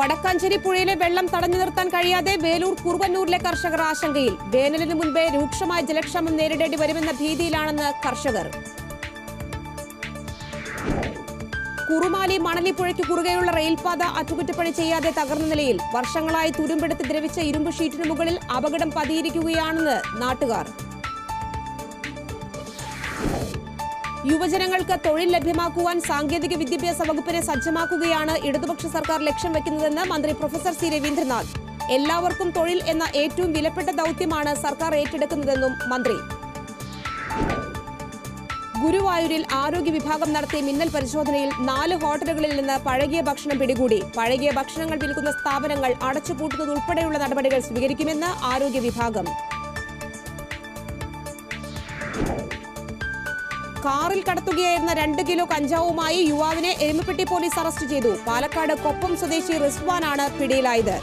വടക്കാഞ്ചേരി പുഴയിലെ വെള്ളം തടഞ്ഞു നിർത്താൻ കഴിയാതെ വേലൂർ കുറുവന്നൂരിലെ കർഷകർ ആശങ്കയിൽ വേനലിന് മുൻപേ രൂക്ഷമായ ജലക്ഷാമം നേരിടേണ്ടി വരുമെന്ന ഭീതിയിലാണെന്ന് കർഷകർ കുറുമാലി മണലിപ്പുഴയ്ക്ക് കുറുകെയുള്ള റെയിൽപാത അറ്റകുറ്റപ്പണി ചെയ്യാതെ തകർന്ന നിലയിൽ വർഷങ്ങളായി തുരുമ്പെടുത്ത് ദ്രവിച്ച ഇരുമ്പ് ഷീറ്റിന് മുകളിൽ അപകടം പതിയിരിക്കുകയാണെന്ന് നാട്ടുകാർ യുവജനങ്ങൾക്ക് തൊഴിൽ ലഭ്യമാക്കുവാൻ സാങ്കേതിക വിദ്യാഭ്യാസ വകുപ്പിനെ സജ്ജമാക്കുകയാണ് ഇടതുപക്ഷ സർക്കാർ ലക്ഷ്യം വെക്കുന്നതെന്ന് മന്ത്രി പ്രൊഫസർ സി രവീന്ദ്രനാഥ് എല്ലാവർക്കും തൊഴിൽ എന്ന ഏറ്റവും വിലപ്പെട്ട ദൗത്യമാണ് സർക്കാർ ഏറ്റെടുക്കുന്നതെന്നും മന്ത്രി ഗുരുവായൂരിൽ ആരോഗ്യ വിഭാഗം നടത്തിയ മിന്നൽ പരിശോധനയിൽ നാല് ഹോട്ടലുകളിൽ നിന്ന് പഴകിയ ഭക്ഷണം പിടികൂടി പഴകിയ ഭക്ഷണങ്ങൾ വിൽക്കുന്ന സ്ഥാപനങ്ങൾ അടച്ചുപൂട്ടുന്നതുൾപ്പെടെയുള്ള നടപടികൾ സ്വീകരിക്കുമെന്ന് ആരോഗ്യ വിഭാഗം കാറിൽ കടത്തുകയായിരുന്ന രണ്ട് കിലോ കഞ്ചാവുമായി യുവാവിനെ എരുമപ്പെട്ടി പോലീസ് അറസ്റ്റ് ചെയ്തു പാലക്കാട് കൊപ്പം സ്വദേശി റിസ്വാനാണ് പിടിയിലായത്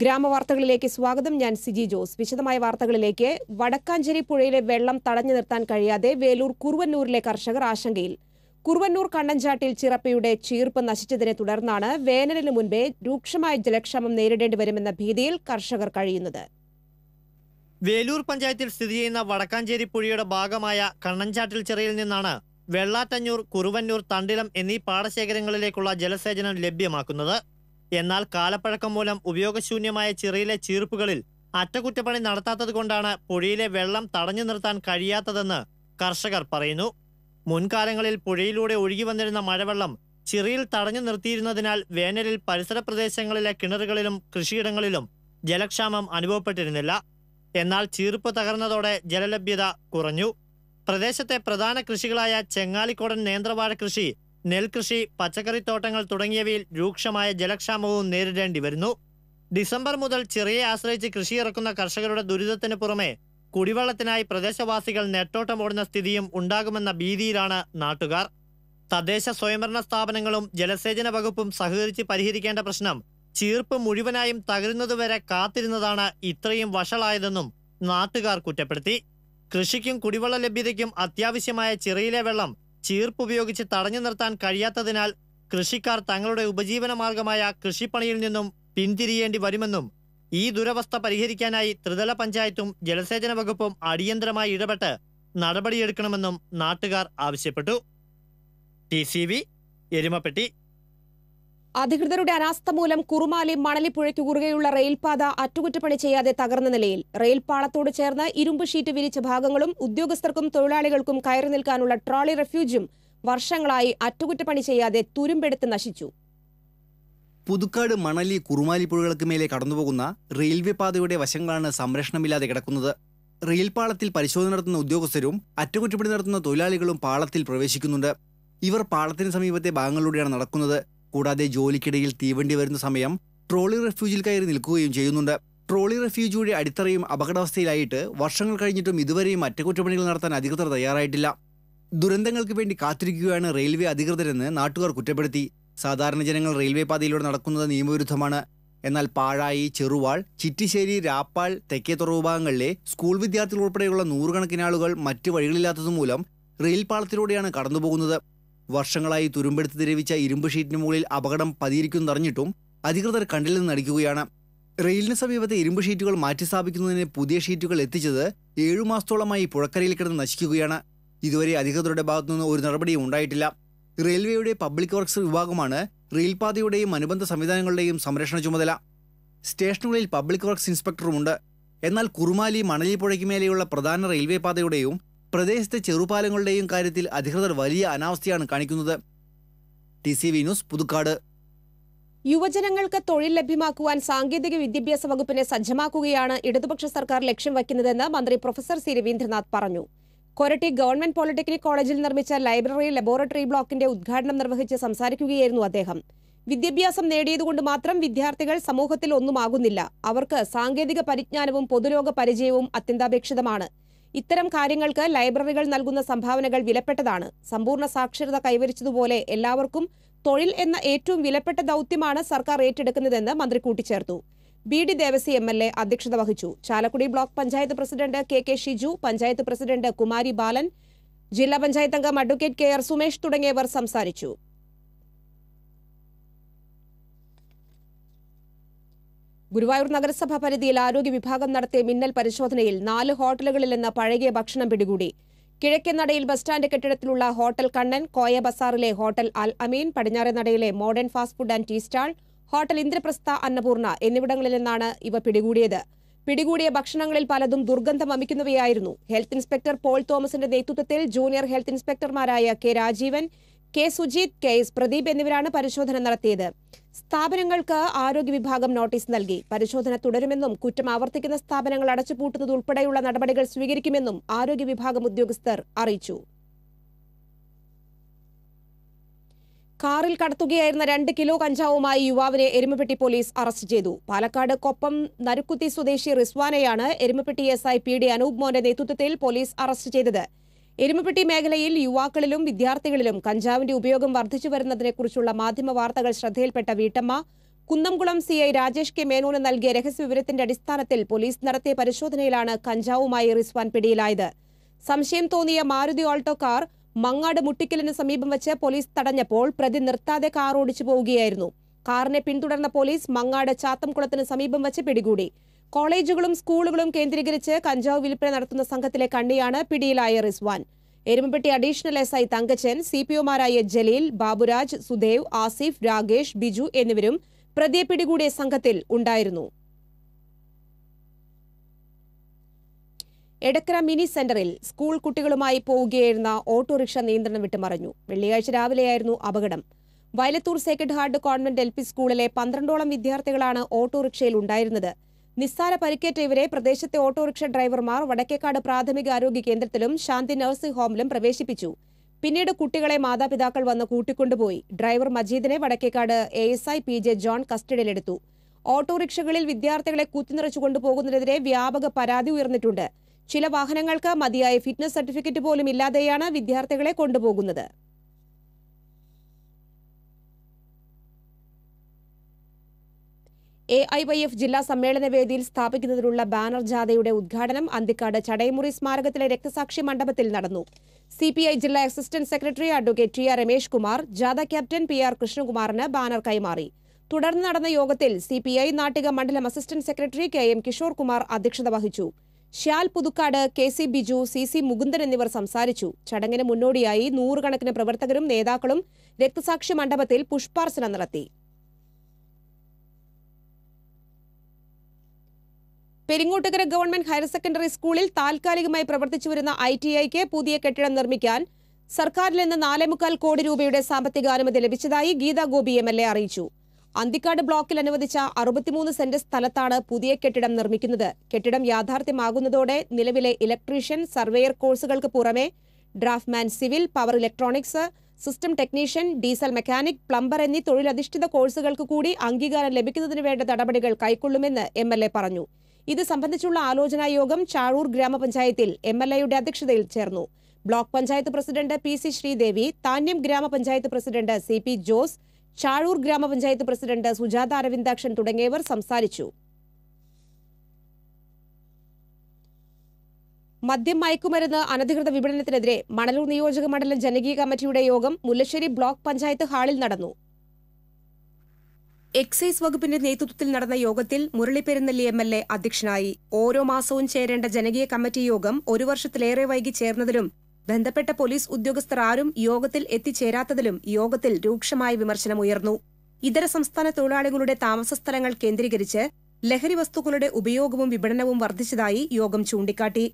ഗ്രാമവാർത്തകളിലേക്ക് സ്വാഗതം ഞാൻ സിജി ജോസ് വിശദമായ വാർത്തകളിലേക്ക് വടക്കാഞ്ചേരി പുഴയിലെ വെള്ളം തടഞ്ഞു നിർത്താൻ കഴിയാതെ വേലൂർ കുറുവന്നൂരിലെ കർഷകർ ആശങ്കയിൽ കുറുവന്നൂർ കണ്ണഞ്ചാട്ടിൽ ചിറപ്പയുടെ ചീർപ്പ് നശിച്ചതിനെ തുടർന്നാണ് വേനലിന് മുൻപേ രൂക്ഷമായ ജലക്ഷാമം നേരിടേണ്ടി വരുമെന്ന ഭീതിയിൽ കർഷകർ കഴിയുന്നത് വേലൂർ പഞ്ചായത്തിൽ സ്ഥിതി ചെയ്യുന്ന വടക്കാഞ്ചേരി പുഴയുടെ ഭാഗമായ കണ്ണൻചാട്ടിൽ ചെറിയിൽ നിന്നാണ് വെള്ളാറ്റഞ്ഞൂർ കുറുവന്നൂർ തണ്ടിലം എന്നീ പാടശേഖരങ്ങളിലേക്കുള്ള ജലസേചനം ലഭ്യമാക്കുന്നത് എന്നാൽ കാലപ്പഴക്കം മൂലം ഉപയോഗശൂന്യമായ ചെറിയിലെ ചീർപ്പുകളിൽ അറ്റകുറ്റപ്പണി നടത്താത്തത് പുഴയിലെ വെള്ളം തടഞ്ഞു നിർത്താൻ കഴിയാത്തതെന്ന് കർഷകർ പറയുന്നു മുൻകാലങ്ങളിൽ പുഴയിലൂടെ ഒഴുകി വന്നിരുന്ന മഴവെള്ളം ചിറിയിൽ തടഞ്ഞു നിർത്തിയിരുന്നതിനാൽ വേനലിൽ പരിസര പ്രദേശങ്ങളിലെ കിണറുകളിലും കൃഷിയിടങ്ങളിലും ജലക്ഷാമം അനുഭവപ്പെട്ടിരുന്നില്ല എന്നാൽ ചീർപ്പ് തകർന്നതോടെ ജലലഭ്യത കുറഞ്ഞു പ്രദേശത്തെ പ്രധാന കൃഷികളായ ചെങ്ങാലിക്കോടൻ നേന്ത്രവാഴ കൃഷി നെൽകൃഷി പച്ചക്കറിത്തോട്ടങ്ങൾ തുടങ്ങിയവയിൽ രൂക്ഷമായ ജലക്ഷാമവും നേരിടേണ്ടി വരുന്നു ഡിസംബർ മുതൽ ചെറിയെ ആശ്രയിച്ച് കൃഷി ഇറക്കുന്ന കർഷകരുടെ ദുരിതത്തിന് പുറമെ കുടിവെള്ളത്തിനായി പ്രദേശവാസികൾ നെട്ടോട്ടം ഓടുന്ന സ്ഥിതിയും ഉണ്ടാകുമെന്ന ഭീതിയിലാണ് നാട്ടുകാർ തദ്ദേശ സ്വയംഭരണ സ്ഥാപനങ്ങളും ജലസേചന വകുപ്പും സഹകരിച്ച് പരിഹരിക്കേണ്ട പ്രശ്നം ചീർപ്പ് മുഴുവനായും തകരുന്നതുവരെ കാത്തിരുന്നതാണ് ഇത്രയും വഷളായതെന്നും നാട്ടുകാർ കുറ്റപ്പെടുത്തി കൃഷിക്കും കുടിവെള്ള ലഭ്യതയ്ക്കും അത്യാവശ്യമായ ചിറയിലെ വെള്ളം ചീർപ്പ് ഉപയോഗിച്ച് തടഞ്ഞു നിർത്താൻ കഴിയാത്തതിനാൽ കൃഷിക്കാർ തങ്ങളുടെ ഉപജീവന മാർഗമായ കൃഷിപ്പണിയിൽ നിന്നും പിന്തിരിയേണ്ടി വരുമെന്നും ഈ ദുരവസ്ഥ പരിഹരിക്കാനായി ത്രിതല പഞ്ചായത്തും ജലസേചന വകുപ്പും അടിയന്തരമായി ഇടപെട്ട് നടപടിയെടുക്കണമെന്നും നാട്ടുകാർ ആവശ്യപ്പെട്ടു ടി സി വി എരുമപ്പെട്ടി അധികൃതരുടെ അനാസ്ഥ മൂലം കുറുമാലി മണലിപ്പുഴയ്ക്ക് കുറുകെയുള്ള റെയിൽപാത അറ്റകുറ്റപ്പണി ചെയ്യാതെ തകർന്ന നിലയിൽ റെയിൽപാളത്തോട് ചേർന്ന് ഇരുമ്പ് ഷീറ്റ് വിരിച്ച ഭാഗങ്ങളും ഉദ്യോഗസ്ഥർക്കും തൊഴിലാളികൾക്കും കയറി നിൽക്കാനുള്ള ട്രോളി റെഫ്യൂജും വർഷങ്ങളായി അറ്റകുറ്റപ്പണി ചെയ്യാതെ തുരുമ്പെടുത്ത് നശിച്ചു പുതുക്കാട് മണലി കുറുമാലിപ്പുഴകൾക്ക് മേലെ കടന്നുപോകുന്ന റെയിൽവേ പാതയുടെ വശങ്ങളാണ് സംരക്ഷണമില്ലാതെ കിടക്കുന്നത് റെയിൽപാളത്തിൽ പരിശോധന നടത്തുന്ന ഉദ്യോഗസ്ഥരും അറ്റകുറ്റപ്പണി നടത്തുന്ന തൊഴിലാളികളും പാളത്തിൽ പ്രവേശിക്കുന്നുണ്ട് ഇവർ പാളത്തിന് സമീപത്തെ ഭാഗങ്ങളിലൂടെയാണ് നടക്കുന്നത് കൂടാതെ ജോലിക്കിടയിൽ തീവണ്ടി വരുന്ന സമയം ട്രോളി റെഫ്യൂജിൽ കയറി നിൽക്കുകയും ചെയ്യുന്നുണ്ട് ട്രോളി റെഫ്യൂജിയുടെ അടിത്തറയും അപകടാവസ്ഥയിലായിട്ട് വർഷങ്ങൾ കഴിഞ്ഞിട്ടും ഇതുവരെയും അറ്റകുറ്റപ്പണികൾ നടത്താൻ അധികൃതർ തയ്യാറായിട്ടില്ല ദുരന്തങ്ങൾക്ക് വേണ്ടി കാത്തിരിക്കുകയാണ് റെയിൽവേ അധികൃതരെന്ന് നാട്ടുകാർ കുറ്റപ്പെടുത്തി സാധാരണ ജനങ്ങൾ റെയിൽവേ പാതയിലൂടെ നടക്കുന്നത് നിയമവിരുദ്ധമാണ് എന്നാൽ പാഴായി ചെറുവാൾ ചിറ്റിശ്ശേരി രാപ്പാൾ തെക്കേത്തുറവ് ഭാഗങ്ങളിലെ സ്കൂൾ വിദ്യാർത്ഥികൾ ഉൾപ്പെടെയുള്ള നൂറുകണക്കിനാളുകൾ മറ്റു മറ്റ് വഴികളില്ലാത്തതുമൂലം റെയിൽ പാളത്തിലൂടെയാണ് കടന്നുപോകുന്നത് വർഷങ്ങളായി തുരുമ്പെടുത്ത് തിരവിച്ച ഇരുമ്പ് ഷീറ്റിന് മുകളിൽ അപകടം പതിയിരിക്കുന്നറിഞ്ഞിട്ടും അധികൃതർ കണ്ടിൽ നിന്ന് അടിക്കുകയാണ് റെയിലിന് സമീപത്തെ ഇരുമ്പ് ഷീറ്റുകൾ മാറ്റിസ്ഥാപിക്കുന്നതിന് പുതിയ ഷീറ്റുകൾ എത്തിച്ചത് ഏഴു മാസത്തോളമായി പുഴക്കരയിൽ കിടന്ന് നശിക്കുകയാണ് ഇതുവരെ അധികൃതരുടെ ഭാഗത്തുനിന്ന് ഒരു നടപടിയും ഉണ്ടായിട്ടില്ല റെയിൽവേയുടെ പബ്ലിക് വർക്ക്സ് വിഭാഗമാണ് റെയിൽപാതയുടെയും അനുബന്ധ സംവിധാനങ്ങളുടെയും സംരക്ഷണ ചുമതല സ്റ്റേഷനുകളിൽ പബ്ലിക് വർക്ക്സ് ഇൻസ്പെക്ടറുമുണ്ട് എന്നാൽ കുറുമാലി മണലിപ്പുഴയ്ക്ക് മേലെയുള്ള പ്രധാന റെയിൽവേ പാതയുടെയും പ്രദേശത്തെ ചെറുപാലങ്ങളുടെയും കാര്യത്തിൽ അധികൃതർ വലിയ അനാവസ്ഥയാണ് കാണിക്കുന്നത് T C V news Puthukkad യുവജനങ്ങൾക്ക് തൊഴിൽ ലഭ്യമാക്കുവാൻ സാങ്കേതിക വിദ്യാഭ്യാസ വകുപ്പിനെ സജ്ജമാക്കുകയാണ് ഇടതുപക്ഷ സർക്കാർ ലക്ഷ്യം വയ്ക്കുന്നതെന്ന് മന്ത്രി പ്രൊഫസർ സി രവീന്ദ്രനാഥ് പറഞ്ഞു കൊരട്ടി ഗവൺമെന്റ് പോളിടെക്നിക് കോളേജിൽ നിർമ്മിച്ച ലൈബ്രറി ലബോറട്ടറി ബ്ലോക്കിന്റെ ഉദ്ഘാടനം നിർവഹിച്ച് സംസാരിക്കുകയായിരുന്നു അദ്ദേഹം വിദ്യാഭ്യാസം നേടിയതുകൊണ്ട് മാത്രം വിദ്യാർത്ഥികൾ സമൂഹത്തിൽ ഒന്നുമാകുന്നില്ല അവർക്ക് സാങ്കേതിക പരിജ്ഞാനവും പൊതുരോഗ പരിചയവും അത്യന്താപേക്ഷിതമാണ് ഇത്തരം കാര്യങ്ങൾക്ക് ലൈബ്രറികൾ നൽകുന്ന സംഭാവനകൾ വിലപ്പെട്ടതാണ് സമ്പൂർണ്ണ സാക്ഷരത കൈവരിച്ചതുപോലെ എല്ലാവർക്കും തൊഴിൽ എന്ന ഏറ്റവും വിലപ്പെട്ട ദൗത്യമാണ് സർക്കാർ ഏറ്റെടുക്കുന്നതെന്ന് മന്ത്രി കൂട്ടിച്ചേർത്തു B D Devassy M L A അധ്യക്ഷത വഹിച്ചു Chalakudy block panchayat president K K Shiju panchayat president Kumari Balan ജില്ലാ പഞ്ചായത്ത് അംഗം അഡ്വക്കേറ്റ് കെ ആർ സുമേഷ് തുടങ്ങിയവർ സംസാരിച്ചു ഗുരുവായൂർ നഗരസഭ പരിധിയിൽ ആരോഗ്യ വിഭാഗം നടത്തിയ മിന്നൽ പരിശോധനയിൽ നാല് ഹോട്ടലുകളിൽ നിന്ന് പഴകിയ ഭക്ഷണം പിടികൂടി കിഴക്കൻ നടയിൽ ബസ് സ്റ്റാൻഡ് കെട്ടിടത്തിലുള്ള ഹോട്ടൽ കണ്ണൻ കോയ ബസാറിലെ ഹോട്ടൽ അൽ അമീൻ പടിഞ്ഞാറൻ നടയിലെ modern fast food and tea stall hotel Indraprastha Annapurna എന്നിവിടങ്ങളിൽ നിന്നാണ് ഇവ പിടികൂടിയത് പിടികൂടിയ ഭക്ഷണങ്ങളിൽ പലതും ദുർഗന്ധം വമിക്കുന്നവയായിരുന്നു ഹെൽത്ത് ഇൻസ്പെക്ടർ പോൾ തോമസിന്റെ നേതൃത്വത്തിൽ ജൂനിയർ ഹെൽത്ത് ഇൻസ്പെക്ടർമാരായ K Rajeevan K Sujeeth K S Pradeep എന്നിവരാണ് പരിശോധന നടത്തിയത് സ്ഥാപനങ്ങൾക്ക് ആരോഗ്യ വിഭാഗം നോട്ടീസ് നൽകി പരിശോധന തുടരുമെന്നും കുറ്റം ആവർത്തിക്കുന്ന സ്ഥാപനങ്ങൾ അടച്ചുപൂട്ടുന്നത് ഉൾപ്പെടെയുള്ള നടപടികൾ സ്വീകരിക്കുമെന്നും ആരോഗ്യ വിഭാഗം ഉദ്യോഗസ്ഥർ അറിയിച്ചു കാറിൽ കടത്തുകയായിരുന്ന രണ്ട് കിലോ കഞ്ചാവുമായി യുവാവിനെ എരുമപ്പെട്ടി പോലീസ് അറസ്റ്റ് ചെയ്തു പാലക്കാട് കൊപ്പം നരുക്കുത്തി സ്വദേശി റിസ്വാനെയാണ് Erumapetty S I P D Anoop മോന്റെ നേതൃത്വത്തിൽ പോലീസ് അറസ്റ്റ് ചെയ്തത് എരുമപ്പെട്ടി മേഖലയിൽ യുവാക്കളിലും വിദ്യാർത്ഥികളിലും കഞ്ചാവിന്റെ ഉപയോഗം വർദ്ധിച്ചു വരുന്നതിനെക്കുറിച്ചുള്ള മാധ്യമ വാർത്തകൾ ശ്രദ്ധയിൽപ്പെട്ട വീട്ടമ്മ Kunnamkulam C I Rajesh K മേനോന് നൽകിയ രഹസ്യവിവരത്തിന്റെ അടിസ്ഥാനത്തിൽ പോലീസ് നടത്തിയ പരിശോധനയിലാണ് കഞ്ചാവുമായി റിസ്വാൻ പിടിയിലായത് സംശയം തോന്നിയ മാരുതി ഓൾട്ടോ കാർ മങ്ങാട് മുട്ടിക്കലിന് സമീപം വെച്ച് പോലീസ് തടഞ്ഞപ്പോൾ പ്രതി നിർത്താതെ കാർ ഓടിച്ചു പോവുകയായിരുന്നു കാറിനെ പിന്തുടർന്ന പോലീസ് മങ്ങാട് ചാത്തംകുളത്തിന് സമീപം വെച്ച് പിടികൂടി കോളേജുകളും സ്കൂളുകളും കേന്ദ്രീകരിച്ച് കഞ്ചാവ് വിൽപ്പന നടത്തുന്ന സംഘത്തിലെ കണ്ണിയാണ് പിടിയിലായ Rizwan Erumapetty additional S I Thankachan C P ഒമാരായ ജലീൽ ബാബുരാജ് സുദേവ് ആസിഫ് രാകേഷ് ബിജു എന്നിവരും പ്രതിയെ പിടികൂടിയ സംഘത്തിൽ ഉണ്ടായിരുന്നു എടക്കര മിനി സെന്ററിൽ സ്കൂൾ കുട്ടികളുമായി പോവുകയായിരുന്ന ഓട്ടോറിക്ഷ നിയന്ത്രണം വിട്ടുമറിഞ്ഞു വെള്ളിയാഴ്ച രാവിലെയായിരുന്നു അപകടം Vayalathur Sacred Heart Convent L P സ്കൂളിലെ പന്ത്രണ്ടോളം വിദ്യാർത്ഥികളാണ് ഓട്ടോറിക്ഷയിൽ ഉണ്ടായിരുന്നത് നിസ്സാര പരിക്കേറ്റ ഇവരെ പ്രദേശത്തെ ഓട്ടോറിക്ഷ ഡ്രൈവർമാർ വടക്കേക്കാട് പ്രാഥമിക ആരോഗ്യ കേന്ദ്രത്തിലും ശാന്തി നഴ്സിംഗ് ഹോമിലും പ്രവേശിപ്പിച്ചു പിന്നീട് കുട്ടികളെ മാതാപിതാക്കൾ വന്ന് കൂട്ടിക്കൊണ്ടുപോയി ഡ്രൈവർ മജീദിനെ Vadakkekad A S I P J John കസ്റ്റഡിയിലെടുത്തു ഓട്ടോറിക്ഷകളിൽ വിദ്യാർത്ഥികളെ കൂത്തിനിറച്ചു കൊണ്ടുപോകുന്നതിനെതിരെ വ്യാപക പരാതി ഉയർന്നിട്ടുണ്ട് ചില വാഹനങ്ങൾക്ക് മതിയായ ഫിറ്റ്നസ് സർട്ടിഫിക്കറ്റ് പോലും ഇല്ലാതെയാണ് വിദ്യാർത്ഥികളെ കൊണ്ടുപോകുന്നത് എ ഐ വൈ എഫ് ജില്ലാ സമ്മേളന വേദിയിൽ സ്ഥാപിക്കുന്നതിനുള്ള ബാനർ ജാഥയുടെ ഉദ്ഘാടനം അന്തിക്കാട് ചടയമുറി സ്മാരകത്തിലെ രക്തസാക്ഷി മണ്ഡപത്തിൽ നടന്നു സി പി ഐ ജില്ലാ assistant secretary advocate T R Ramesh Kumar ജാഥ ക്യാപ്റ്റൻ പി ആർ കൃഷ്ണകുമാറിന് ബാനർ കൈമാറി തുടർന്ന് നടന്ന യോഗത്തിൽ സി പി ഐ നാട്ടിക മണ്ഡലം assistant secretary K M Kishore Kumar അധ്യക്ഷത വഹിച്ചു ഷ്യാൽ Puthukkad K C Biju C C Mukundan എന്നിവർ സംസാരിച്ചു ചടങ്ങിന് മുന്നോടിയായി നൂറുകണക്കിന് പ്രവർത്തകരും നേതാക്കളും രക്തസാക്ഷി മണ്ഡപത്തിൽ പുഷ്പാർച്ചന നടത്തി പെരിങ്ങോട്ടുകര ഗവൺമെന്റ് ഹയർ സെക്കൻഡറി സ്കൂളിൽ താൽക്കാലികമായി പ്രവർത്തിച്ചു വരുന്ന ഐ ടി ഐക്ക് പുതിയ കെട്ടിടം നിർമ്മിക്കാൻ സർക്കാരിൽ നിന്ന് നാലേമുക്കാൽ കോടി രൂപയുടെ സാമ്പത്തിക അനുമതി ലഭിച്ചതായി ഗീതാ ഗോപി എം എൽ അറിയിച്ചു അന്തിക്കാട് ബ്ലോക്കിൽ അനുവദിച്ച അറുപത്തിമൂന്ന് സെന്റ് സ്ഥലത്താണ് പുതിയ കെട്ടിടം നിർമ്മിക്കുന്നത് കെട്ടിടം യാഥാർത്ഥ്യമാകുന്നതോടെ നിലവിലെ ഇലക്ട്രീഷ്യൻ സർവേയർ കോഴ്സുകൾക്ക് പുറമെ draftman civil power electronics system technician diesel mechanic plumber എന്നീ തൊഴിലധിഷ്ഠിത കോഴ്സുകൾക്ക് കൂടി അംഗീകാരം ലഭിക്കുന്നതിന് വേണ്ട നടപടികൾ കൈക്കൊള്ളുമെന്ന് എം പറഞ്ഞു ഇത് സംബന്ധിച്ചുള്ള ആലോചനാ യോഗം ചാഴൂർ ഗ്രാമപഞ്ചായത്തിൽ എം എൽ എയുടെ അധ്യക്ഷതയിൽ ചേർന്നു block panchayat president P C Sreedevi Thanyam ഗ്രാമപഞ്ചായത്ത് president C P Jose Chazhur ഗ്രാമപഞ്ചായത്ത് പ്രസിഡന്റ് സുജാത അരവിന്ദാക്ഷൻ തുടങ്ങിയവർ സംസാരിച്ചു മദ്യം മയക്കുമരുന്ന് അനധികൃത വിപണനത്തിനെതിരെ മണലൂർ നിയോജക മണ്ഡലം ജനകീയ കമ്മിറ്റിയുടെ യോഗം മുല്ലശ്ശേരി ബ്ലോക്ക് പഞ്ചായത്ത് ഹാളിൽ നടന്നു എക്സൈസ് വകുപ്പിന്റെ നേതൃത്വത്തിൽ നടന്ന യോഗത്തിൽ Murali Perunnelli M L A അധ്യക്ഷനായി ഓരോ മാസവും ചേരേണ്ട ജനകീയ കമ്മിറ്റി യോഗം ഒരു വർഷത്തിലേറെ വൈകി ചേർന്നതിലും ബന്ധപ്പെട്ട പോലീസ് ഉദ്യോഗസ്ഥർ ആരും യോഗത്തിൽ എത്തിച്ചേരാത്തതിലും യോഗത്തിൽ രൂക്ഷമായ വിമർശനമുയർന്നു ഇതര സംസ്ഥാന തൊഴിലാളികളുടെ താമസസ്ഥലങ്ങൾ കേന്ദ്രീകരിച്ച് ലഹരി വസ്തുക്കളുടെ ഉപയോഗവും വിപണനവും വർദ്ധിച്ചതായി യോഗം ചൂണ്ടിക്കാട്ടി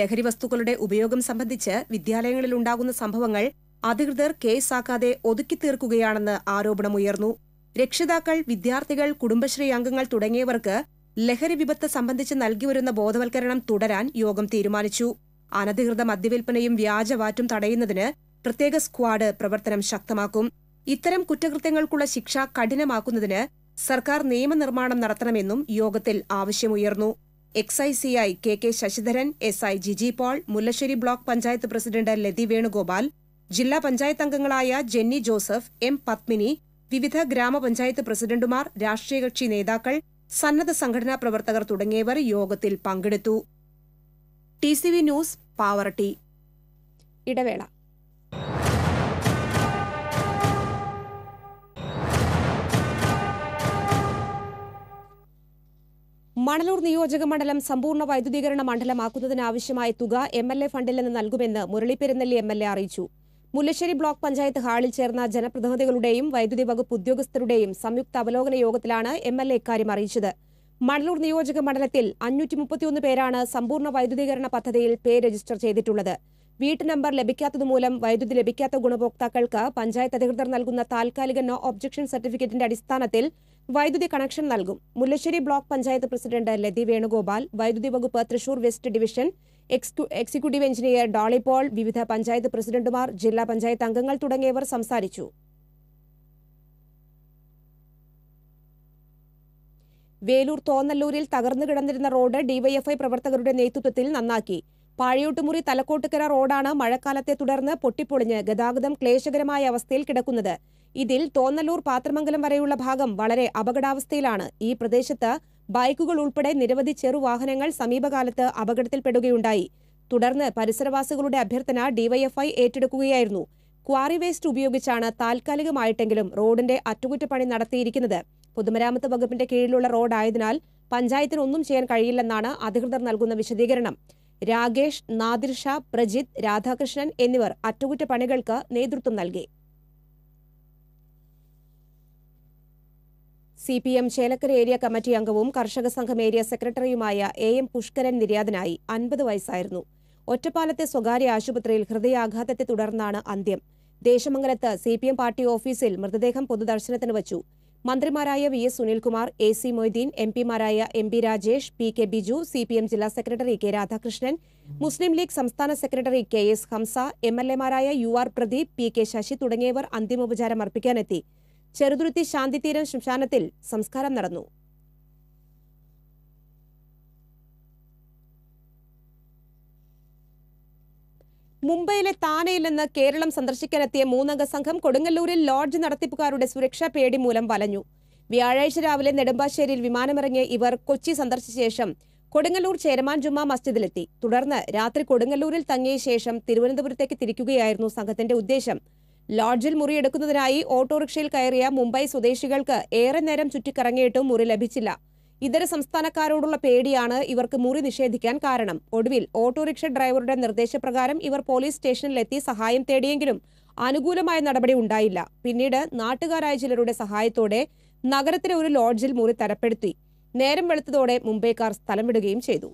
ലഹരി വസ്തുക്കളുടെ ഉപയോഗം സംബന്ധിച്ച് വിദ്യാലയങ്ങളിലുണ്ടാകുന്ന സംഭവങ്ങൾ അധികൃതർ കേസാക്കാതെ ഒതുക്കി തീർക്കുകയാണെന്ന് ആരോപണമുയർന്നു രക്ഷിതാക്കൾ വിദ്യാർത്ഥികൾ കുടുംബശ്രീ അംഗങ്ങൾ തുടങ്ങിയവർക്ക് ലഹരി വിപത്ത് സംബന്ധിച്ച് നൽകിവരുന്ന ബോധവൽക്കരണം തുടരാൻ യോഗം തീരുമാനിച്ചു അനധികൃത മദ്യവിൽപ്പനയും വ്യാജവാറ്റും തടയുന്നതിന് പ്രത്യേക സ്ക്വാഡ് പ്രവർത്തനം ശക്തമാക്കും ഇത്തരം കുറ്റകൃത്യങ്ങൾക്കുള്ള ശിക്ഷ കഠിനമാക്കുന്നതിന് സർക്കാർ നിയമനിർമ്മാണം നടത്തണമെന്നും യോഗത്തിൽ ആവശ്യമുയർന്നു C I K K Sasidharan S I Jiji Paul Mullassery block panchayat president Lathi Venugopal ജില്ലാ പഞ്ചായത്ത് അംഗങ്ങളായ ജെന്നി ജോസഫ് എം പത്മിനി വിവിധ ഗ്രാമപഞ്ചായത്ത് പ്രസിഡന്റുമാർ കക്ഷി നേതാക്കൾ സന്നദ്ധ സംഘടനാ പ്രവർത്തകർ തുടങ്ങിയവർ യോഗത്തിൽ പങ്കെടുത്തു ന്യൂസ് പാവറട്ടി ഇടവേള മണലൂർ നിയോജക മണ്ഡലം സമ്പൂർണ്ണ വൈദ്യുതീകരണ മണ്ഡലമാക്കുന്നതിനാവശ്യമായ തുക എം എൽ എ ഫണ്ടിൽ നിന്ന് നൽകുമെന്ന് Murali Perunnelli M L A അറിയിച്ചു മുല്ലശ്ശേരി ബ്ലോക്ക് പഞ്ചായത്ത് ഹാളിൽ ചേർന്ന ജനപ്രതിനിധികളുടെയും വൈദ്യുതി വകുപ്പ് ഉദ്യോഗസ്ഥരുടെയും സംയുക്ത അവലോകന യോഗത്തിലാണ് എം എൽ എ ഇക്കാര്യം അറിയിച്ചത് മണലൂർ നിയോജക മണ്ഡലത്തിൽ അഞ്ഞൂറ്റി മുപ്പത്തിയൊന്ന് പേരാണ് സമ്പൂർണ്ണ വൈദ്യുതീകരണ പദ്ധതിയിൽ പേര് രജിസ്റ്റർ ചെയ്തിട്ടുള്ളത് വീട്ട് നമ്പർ ലഭിക്കാത്തതുമൂലം വൈദ്യുതി ലഭിക്കാത്ത ഗുണഭോക്താക്കൾക്ക് പഞ്ചായത്ത് അധികൃതർ നൽകുന്ന താൽക്കാലിക നോ ഒബ്ജക്ഷൻ സർട്ടിഫിക്കറ്റിന്റെ അടിസ്ഥാനത്തിൽ വൈദ്യുതി കണക്ഷൻ നൽകും മുല്ലശ്ശേരി ബ്ലോക്ക് പഞ്ചായത്ത് പ്രസിഡന്റ് ലതി വേണുഗോപാൽ വൈദ്യുതി വകുപ്പ് Thrissur west division executive engineer Dolly Paul വിവിധ പഞ്ചായത്ത് പ്രസിഡന്റുമാർ ജില്ലാ പഞ്ചായത്ത് അംഗങ്ങൾ തുടങ്ങിയവർ സംസാരിച്ചു വേലൂർ തോന്നല്ലൂരിൽ തകർന്നു കിടന്നിരുന്ന റോഡ് ഡിവൈഎഫ്ഐ പ്രവർത്തകരുടെ നേതൃത്വത്തിൽ നന്നാക്കി പാഴയോട്ടുമുറി തലക്കോട്ടുകര റോഡാണ് മഴക്കാലത്തെ തുടർന്ന് പൊട്ടിപ്പൊളിഞ്ഞ് ഗതാഗതം ക്ലേശകരമായ അവസ്ഥയിൽ കിടക്കുന്നത് ഇതിൽ തോന്നല്ലൂർ പാത്രമംഗലം വരെയുള്ള ഭാഗം വളരെ അപകടാവസ്ഥയിലാണ് ഈ പ്രദേശത്ത് ബൈക്കുകൾ ഉൾപ്പെടെ നിരവധി ചെറുവാഹനങ്ങൾ സമീപകാലത്ത് അപകടത്തിൽപ്പെടുകയുണ്ടായി തുടർന്ന് പരിസരവാസികളുടെ അഭ്യർത്ഥന ഡിവൈഎഫ്ഐ ഏറ്റെടുക്കുകയായിരുന്നു ക്വാറി വേസ്റ്റ് ഉപയോഗിച്ചാണ് താൽക്കാലികമായിട്ടെങ്കിലും റോഡിന്റെ അറ്റകുറ്റപ്പണി നടത്തിയിരിക്കുന്നത് പൊതുമരാമത്ത് വകുപ്പിന്റെ കീഴിലുള്ള റോഡായതിനാൽ പഞ്ചായത്തിന് ഒന്നും ചെയ്യാൻ കഴിയില്ലെന്നാണ് അധികൃതർ നൽകുന്ന വിശദീകരണം രാകേഷ് നാദിർഷ പ്രജിത് രാധാകൃഷ്ണൻ എന്നിവർ അറ്റകുറ്റപ്പണികൾക്ക് നേതൃത്വം നൽകി C P M Chelakkara area committee അംഗവും കർഷക സംഘം ഏരിയ സെക്രട്ടറിയുമായ എ എം പുഷ്കരൻ നിര്യാതനായി അൻപത് വയസ്സായിരുന്നു ഒറ്റപ്പാലത്തെ സ്വകാര്യ ആശുപത്രിയിൽ ഹൃദയാഘാതത്തെ തുടർന്നാണ് അന്ത്യം ദേശമംഗലത്ത് C P M party office മൃതദേഹം പൊതുദർശനത്തിന് വച്ചു മന്ത്രിമാരായ V S Sunilkumar A C Moideen M പിമാരായ M P Rajesh P K Biju C P M ജില്ലാ സെക്രട്ടറി കെ രാധാകൃഷ്ണൻ മുസ്ലിം ലീഗ് സംസ്ഥാന secretary K S Hamza M L എമാരായ U R Pradeep P K Sasi തുടങ്ങിയവർ അന്തിമോപചാരം അർപ്പിക്കാനെത്തി ചെറുതുരുത്തി ശാന്തിതീരം ശ്മശാനത്തിൽ സംസ്കാരം നടന്നു മുംബൈയിലെ താനയിൽ നിന്ന് കേരളം സന്ദർശിക്കാനെത്തിയ മൂന്നംഗ സംഘം കൊടുങ്ങല്ലൂരിൽ ലോഡ്ജ് നടത്തിപ്പുകാരുടെ സുരക്ഷാ പേടി മൂലം വലഞ്ഞു വ്യാഴാഴ്ച രാവിലെ നെടുമ്പാശ്ശേരിയിൽ വിമാനമിറങ്ങിയ ഇവർ കൊച്ചി സന്ദർശിച്ച ശേഷം കൊടുങ്ങല്ലൂർ ചേരമാൻ ജുമാ മസ്ജിദിലെത്തി തുടർന്ന് രാത്രി കൊടുങ്ങല്ലൂരിൽ തങ്ങിയ ശേഷം തിരുവനന്തപുരത്തേക്ക് തിരിക്കുകയായിരുന്നു സംഘത്തിന്റെ ഉദ്ദേശം ലോഡ്ജിൽ മുറിയെടുക്കുന്നതിനായി ഓട്ടോറിക്ഷയിൽ കയറിയ മുംബൈ സ്വദേശികൾക്ക് ഏറെ നേരം ചുറ്റിക്കറങ്ങിയിട്ടും മുറി ലഭിച്ചില്ല ഇതര സംസ്ഥാനക്കാരോടുള്ള പേടിയാണ് ഇവർക്ക് മുറി നിഷേധിക്കാൻ കാരണം ഒടുവിൽ ഓട്ടോറിക്ഷ ഡ്രൈവറുടെ നിർദ്ദേശപ്രകാരം ഇവർ പോലീസ് സ്റ്റേഷനിലെത്തി സഹായം തേടിയെങ്കിലും അനുകൂലമായ നടപടി ഉണ്ടായില്ല പിന്നീട് നാട്ടുകാരായ ചിലരുടെ സഹായത്തോടെ നഗരത്തിലെ ഒരു ലോഡ്ജിൽ മുറി തരപ്പെടുത്തി നേരം വെളുത്തതോടെ മുംബൈക്കാർ സ്ഥലം വിടുകയും ചെയ്തു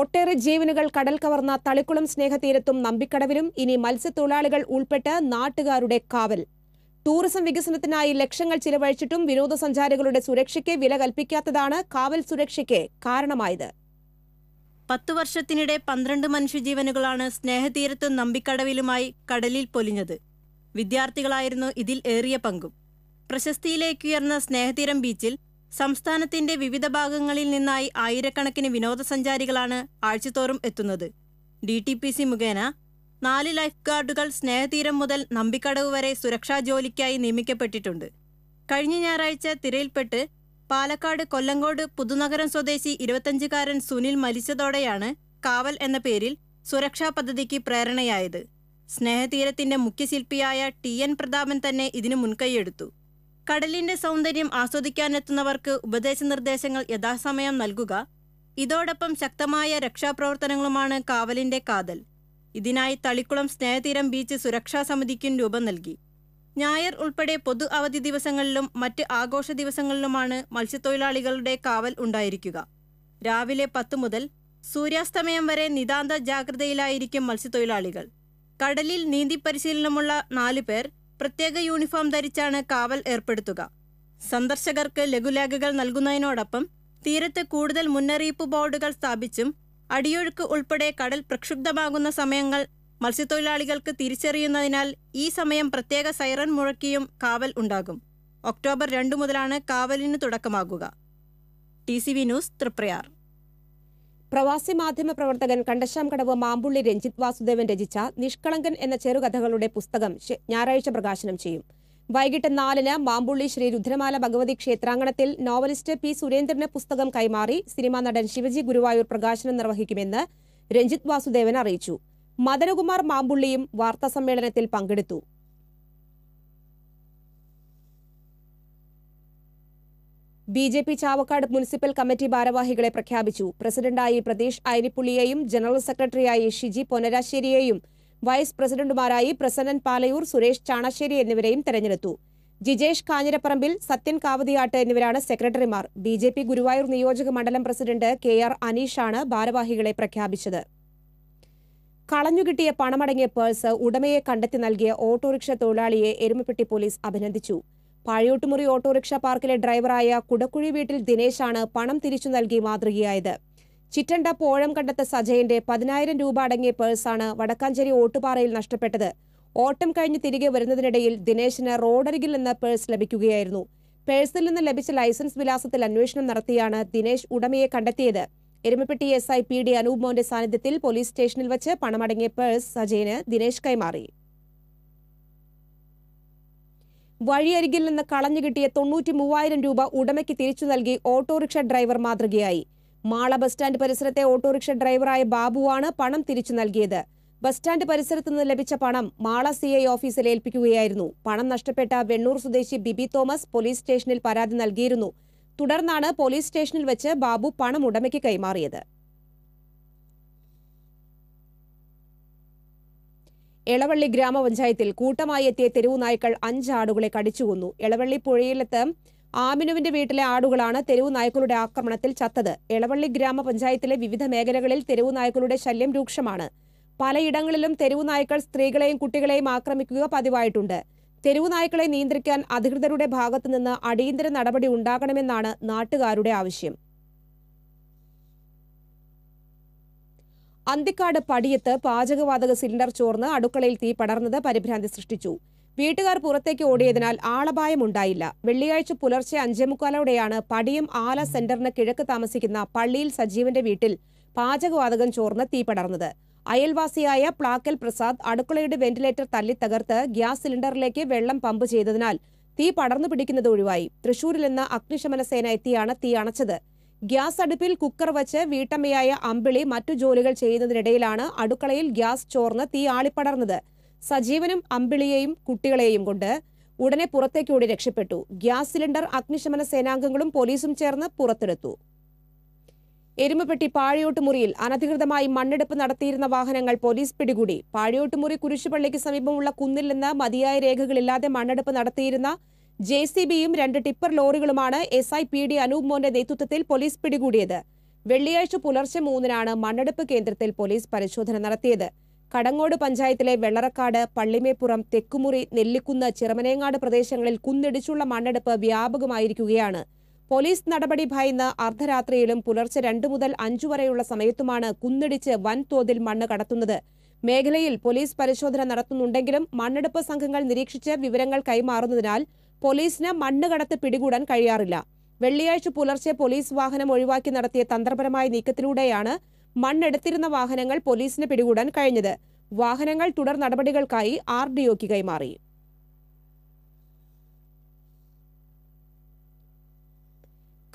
ഒട്ടേറെ ജീവനുകൾ കടൽ കവർന്ന തളിക്കുളം സ്നേഹതീരത്തും നമ്പിക്കടവിലും ഇനി മത്സ്യത്തൊഴിലാളികൾ ഉൾപ്പെട്ട് നാട്ടുകാരുടെ കാവൽ ടൂറിസം വികസനത്തിനായി ലക്ഷങ്ങൾ ചിലവഴിച്ചിട്ടും വിനോദസഞ്ചാരികളുടെ സുരക്ഷയ്ക്ക് വില കൽപ്പിക്കാത്തതാണ് കാവൽ സുരക്ഷയ്ക്ക് കാരണമായത് പത്തു വർഷത്തിനിടെ പന്ത്രണ്ട് മനുഷ്യജീവനുകളാണ് സ്നേഹതീരത്തും നമ്പിക്കടവിലുമായി കടലിൽ പൊലിഞ്ഞത് വിദ്യാർത്ഥികളായിരുന്നു ഇതിൽ ഏറിയ പങ്കും പ്രശസ്തിയിലേക്കുയർന്ന സ്നേഹതീരം ബീച്ചിൽ സംസ്ഥാനത്തിന്റെ വിവിധ ഭാഗങ്ങളിൽ നിന്നായി ആയിരക്കണക്കിന് വിനോദസഞ്ചാരികളാണ് ആഴ്ചതോറും എത്തുന്നത് ഡി ടി പി സി മുഖേന നാല് ലൈഫ് ഗാർഡുകൾ സ്നേഹതീരം മുതൽ നമ്പിക്കടവ് വരെ സുരക്ഷാ ജോലിക്കായി നിയമിക്കപ്പെട്ടിട്ടുണ്ട് കഴിഞ്ഞ ഞായറാഴ്ച തിരയിൽപ്പെട്ട് പാലക്കാട് കൊല്ലങ്കോട് പുതുനഗരം സ്വദേശി ഇരുപത്തഞ്ചുകാരൻ സുനിൽ മരിച്ചതോടെയാണ് കാവൽ എന്ന പേരിൽ സുരക്ഷാ പദ്ധതിക്ക് പ്രേരണയായത് സ്നേഹതീരത്തിന്റെ മുഖ്യശില്പിയായ ടി എൻ പ്രതാപൻ തന്നെ ഇതിനു മുൻകൈയെടുത്തു കടലിന്റെ സൗന്ദര്യം ആസ്വദിക്കാനെത്തുന്നവർക്ക് നിർദ്ദേശങ്ങൾ യഥാസമയം നൽകുക ഇതോടൊപ്പം ശക്തമായ രക്ഷാപ്രവർത്തനങ്ങളുമാണ് കാവലിന്റെ കാതൽ ഇതിനായി തളിക്കുളം സ്നേഹതീരം ബീച്ച് സുരക്ഷാ സമിതിക്കും രൂപം നൽകി ഞായർ ഉൾപ്പെടെ പൊതു അവധി ദിവസങ്ങളിലും മറ്റ് ആഘോഷ ദിവസങ്ങളിലുമാണ് മത്സ്യത്തൊഴിലാളികളുടെ കാവൽ ഉണ്ടായിരിക്കുക രാവിലെ പത്തു മുതൽ സൂര്യാസ്തമയം വരെ നിതാന്ത ജാഗ്രതയിലായിരിക്കും മത്സ്യത്തൊഴിലാളികൾ കടലിൽ നീന്തി പരിശീലനമുള്ള നാലു പേർ പ്രത്യേക യൂണിഫോം ധരിച്ചാണ് കാവൽ ഏർപ്പെടുത്തുക സന്ദർശകർക്ക് ലഘുലേഖകൾ നൽകുന്നതിനോടൊപ്പം തീരത്ത് കൂടുതൽ മുന്നറിയിപ്പ് ബോർഡുകൾ സ്ഥാപിച്ചും അടിയൊഴുക്ക് ഉൾപ്പെടെ കടൽ പ്രക്ഷുബ്ധമാകുന്ന സമയങ്ങൾ മത്സ്യത്തൊഴിലാളികൾക്ക് തിരിച്ചറിയുന്നതിനാൽ ഈ സമയം പ്രത്യേക സൈറൺ മുഴക്കിയും കാവൽ ഉണ്ടാകും ഒക്ടോബർ രണ്ടു മുതലാണ് കാവലിന് തുടക്കമാകുക T C V news Triprayar പ്രവാസി മാധ്യമ പ്രവർത്തകൻ കണ്ടശാം കടവ് മാമ്പുള്ളി രഞ്ജിത് വാസുദേവൻ രചിച്ച നിഷ്കളങ്കൻ എന്ന ചെറുകഥകളുടെ പുസ്തകം ഞായറാഴ്ച പ്രകാശനം ചെയ്യും വൈകിട്ട് നാലിന് മാമ്പുള്ളി ശ്രീ രുദ്രമാല ഭഗവതി ക്ഷേത്രാങ്കണത്തിൽ നോവലിസ്റ്റ് പി സുരേന്ദ്രന് പുസ്തകം കൈമാറി സിനിമാ നടൻ ശിവജി ഗുരുവായൂർ പ്രകാശനം നിർവഹിക്കുമെന്ന് രഞ്ജിത് വാസുദേവൻ അറിയിച്ചു മദനകുമാർ മാമ്പുള്ളിയും വാർത്താസമ്മേളനത്തിൽ പങ്കെടുത്തു B J P Chavakkad municipal committee ഭാരവാഹികളെ പ്രഖ്യാപിച്ചു പ്രസിഡന്റായി പ്രതീഷ് അയരിപ്പുള്ളിയെയും ജനറൽ സെക്രട്ടറിയായി ഷിജി പൊനരാശ്ശേരിയെയും വൈസ് പ്രസിഡന്റുമാരായി പ്രസന്നൻ പാലയൂർ സുരേഷ് ചാണശ്ശേരി എന്നിവരെയും തെരഞ്ഞെടുത്തു ജിജേഷ് കാഞ്ഞിരപ്പറമ്പിൽ സത്യൻ കാവതിയാട്ട് എന്നിവരാണ് സെക്രട്ടറിമാർ ബി ജെ പി ഗുരുവായൂർ നിയോജക മണ്ഡലം പ്രസിഡന്റ് കെ ആർ അനീഷാണ് ഭാരവാഹികളെ പ്രഖ്യാപിച്ചത് കളഞ്ഞുകിട്ടിയ പണമടങ്ങിയ പേഴ്സ് ഉടമയെ കണ്ടെത്തി നൽകിയ ഓട്ടോറിക്ഷ തൊഴിലാളിയെ എരുമപ്പെട്ടി പോലീസ് അഭിനന്ദിച്ചു പാഴയോട്ടുമുറി ഓട്ടോറിക്ഷ പാർക്കിലെ ഡ്രൈവറായ കുടക്കുഴി വീട്ടിൽ ദിനേശാണ് പണം തിരിച്ചു നൽകി മാതൃകയായത് ചിറ്റണ്ട പോഴം കണ്ടെത്ത സജയന്റെ പതിനായിരം രൂപ അടങ്ങിയ പേഴ്സാണ് വടക്കാഞ്ചേരി ഓട്ടുപാറയിൽ നഷ്ടപ്പെട്ടത് ഓട്ടം കഴിഞ്ഞ് തിരികെ വരുന്നതിനിടയിൽ ദിനേശിന് റോഡരികിൽ നിന്ന് പേഴ്സ് ലഭിക്കുകയായിരുന്നു പേഴ്സിൽ നിന്ന് ലഭിച്ച ലൈസൻസ് വിലാസത്തിൽ അന്വേഷണം നടത്തിയാണ് ദിനേശ് ഉടമയെ കണ്ടെത്തിയത് Erumapetty S I P D Anoop മോന്റെ സാന്നിധ്യത്തിൽ പോലീസ് സ്റ്റേഷനിൽ വെച്ച് പണമടങ്ങിയ പേഴ്സ് സജയന് ദിനേശ് കൈമാറി വഴിയരികിൽ നിന്ന് കളഞ്ഞു കിട്ടിയ തൊണ്ണൂറ്റി മൂവായിരം രൂപ ഉടമയ്ക്ക് തിരിച്ചു നൽകി ഓട്ടോറിക്ഷ ഡ്രൈവർ മാതൃകയായി മാള ബസ് സ്റ്റാൻഡ് പരിസരത്തെ ഓട്ടോറിക്ഷ ഡ്രൈവറായ ബാബുവാണ് പണം തിരിച്ചു നൽകിയത് ബസ് സ്റ്റാൻഡ് പരിസരത്ത് നിന്ന് ലഭിച്ച പണം മാള സി ഐ ഓഫീസിൽ ഏൽപ്പിക്കുകയായിരുന്നു പണം നഷ്ടപ്പെട്ട വെണ്ണൂർ സ്വദേശി ബിബി തോമസ് പോലീസ് സ്റ്റേഷനിൽ പരാതി നൽകിയിരുന്നു തുടർന്നാണ് പോലീസ് സ്റ്റേഷനിൽ വെച്ച് ബാബു പണം ഉടമയ്ക്ക് കൈമാറിയത് എളവള്ളി ഗ്രാമപഞ്ചായത്തിൽ കൂട്ടമായി എത്തിയ തെരുവു നായ്ക്കൾ അഞ്ച് ആടുകളെ കടിച്ചുകൊന്നു എളവള്ളി പുഴയിലത്ത് ആമിനുവിന്റെ വീട്ടിലെ ആടുകളാണ് തെരുവു നായ്ക്കളുടെ ആക്രമണത്തിൽ ചത്തത് എളവള്ളി ഗ്രാമപഞ്ചായത്തിലെ വിവിധ മേഖലകളിൽ തെരുവു നായ്ക്കളുടെ ശല്യം രൂക്ഷമാണ് പലയിടങ്ങളിലും തെരുവു നായ്ക്കൾ സ്ത്രീകളെയും കുട്ടികളെയും ആക്രമിക്കുക പതിവായിട്ടുണ്ട് തെരുവു നായ്ക്കളെ നിയന്ത്രിക്കാൻ അധികൃതരുടെ ഭാഗത്തുനിന്ന് അടിയന്തര നടപടി ഉണ്ടാകണമെന്നാണ് നാട്ടുകാരുടെ ആവശ്യം അന്തിക്കാട് പടിയത്ത് പാചകവാതക സിലിണ്ടർ ചോർന്ന് അടുക്കളയിൽ തീ പടർന്നത് പരിഭ്രാന്തി സൃഷ്ടിച്ചു വീട്ടുകാർ പുറത്തേക്ക് ഓടിയതിനാൽ ആളപായമുണ്ടായില്ല വെള്ളിയാഴ്ച പുലർച്ചെ അഞ്ചേമുക്കാലോടെയാണ് പടിയം ആല സെന്ററിന് കിഴക്ക് താമസിക്കുന്ന പള്ളിയിൽ സജീവന്റെ വീട്ടിൽ പാചകവാതകം ചോർന്ന് തീ പടർന്നത് അയൽവാസിയായ പ്ലാക്കൽ പ്രസാദ് അടുക്കളയുടെ വെന്റിലേറ്റർ തല്ലി തകർത്ത് ഗ്യാസ് സിലിണ്ടറിലേക്ക് വെള്ളം പമ്പ് ചെയ്തതിനാൽ തീ പടർന്നു പിടിക്കുന്നത് ഒഴിവായി തൃശൂരിൽ നിന്ന് അഗ്നിശമന സേന എത്തിയാണ് തീ അണച്ചത് ഗ്യാസ് അടുപ്പിൽ കുക്കർ വച്ച് വീട്ടമ്മയായ അമ്പിളി മറ്റു ജോലികൾ ചെയ്യുന്നതിനിടയിലാണ് അടുക്കളയിൽ ഗ്യാസ് ചോർന്ന് തീ ആളിപ്പടർന്നത് സജീവനും അമ്പിളിയെയും കുട്ടികളെയും കൊണ്ട് ഉടനെ പുറത്തേക്കൂടി രക്ഷപ്പെട്ടു ഗ്യാസ് സിലിണ്ടർ അഗ്നിശമന സേനാംഗങ്ങളും പോലീസും ചേർന്ന് പുറത്തെടുത്തു എരുമപ്പെട്ടി പാഴയോട്ടുമുറിയിൽ അനധികൃതമായി മണ്ണെടുപ്പ് നടത്തിയിരുന്ന വാഹനങ്ങൾ പോലീസ് പിടികൂടി പാഴയോട്ടുമുറി കുരിശുപള്ളിക്ക് സമീപമുള്ള കുന്നിൽ നിന്ന് മതിയായ രേഖകളില്ലാതെ മണ്ണെടുപ്പ് നടത്തിയിരുന്ന ജെ സി ബിയും രണ്ട് ടിപ്പർ ലോറികളുമാണ് S I P D Anoop മോന്റെ നേതൃത്വത്തിൽ പോലീസ് പിടികൂടിയത് വെള്ളിയാഴ്ച പുലർച്ചെ മൂന്നിനാണ് മണ്ണെടുപ്പ് കേന്ദ്രത്തിൽ പോലീസ് പരിശോധന നടത്തിയത് കടങ്ങോട് പഞ്ചായത്തിലെ വെള്ളറക്കാട് പള്ളിമേപ്പുറം തെക്കുമുറി നെല്ലിക്കുന്ന് ചിറമനേങ്ങാട് പ്രദേശങ്ങളിൽ കുന്നിടിച്ചുള്ള മണ്ണെടുപ്പ് വ്യാപകമായിരിക്കുകയാണ് പോലീസ് നടപടി ഭയന്ന് അർദ്ധരാത്രിയിലും പുലർച്ചെ രണ്ടു മുതൽ അഞ്ചു വരെയുള്ള സമയത്തുമാണ് കുന്നിടിച്ച് വൻതോതിൽ മണ്ണ് കടത്തുന്നത് മേഖലയിൽ പോലീസ് പരിശോധന നടത്തുന്നുണ്ടെങ്കിലും മണ്ണെടുപ്പ് സംഘങ്ങൾ നിരീക്ഷിച്ച് വിവരങ്ങൾ കൈമാറുന്നതിനാൽ പോലീസിന് മണ്ണ് കടത്ത് പിടികൂടാൻ കഴിയാറില്ല വെള്ളിയാഴ്ച പുലർച്ചെ പോലീസ് വാഹനം ഒഴിവാക്കി നടത്തിയ തന്ത്രപരമായ നീക്കത്തിലൂടെയാണ് മണ്ണെടുത്തിരുന്ന വാഹനങ്ങൾ പോലീസിന് പിടികൂടാൻ കഴിഞ്ഞത് വാഹനങ്ങൾ തുടർ നടപടികൾക്കായി ആർ ഡിഒക്ക് കൈമാറി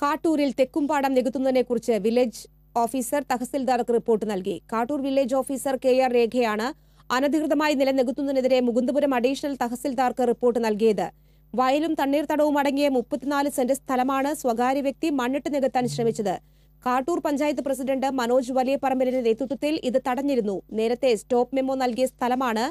കാട്ടൂരിൽ തെക്കുംപാടം കുറിച്ച് വില്ലേജ് ഓഫീസർ തഹസിൽദാർക്ക് റിപ്പോർട്ട് നൽകി Kattoor village officer K R രേഖയാണ് അനധികൃതമായി നിലനികുത്തുന്നതിനെതിരെ മുകുന്ദപുരം അഡീഷണൽ തഹസിൽദാർക്ക് റിപ്പോർട്ട് നൽകിയത് വയലും തണ്ണീർത്തടവും അടങ്ങിയ മുപ്പത്തിനാല് സെന്റ് സ്ഥലമാണ് സ്വകാര്യ വ്യക്തി മണ്ണിട്ട് നികത്താൻ ശ്രമിച്ചത് കാട്ടൂർ പഞ്ചായത്ത് പ്രസിഡന്റ് മനോജ് വലിയപറമ്പലിന്റെ നേതൃത്വത്തിൽ ഇത് തടഞ്ഞിരുന്നു നേരത്തെ സ്റ്റോപ്പ് മെമ്മോ നൽകിയ സ്ഥലമാണ്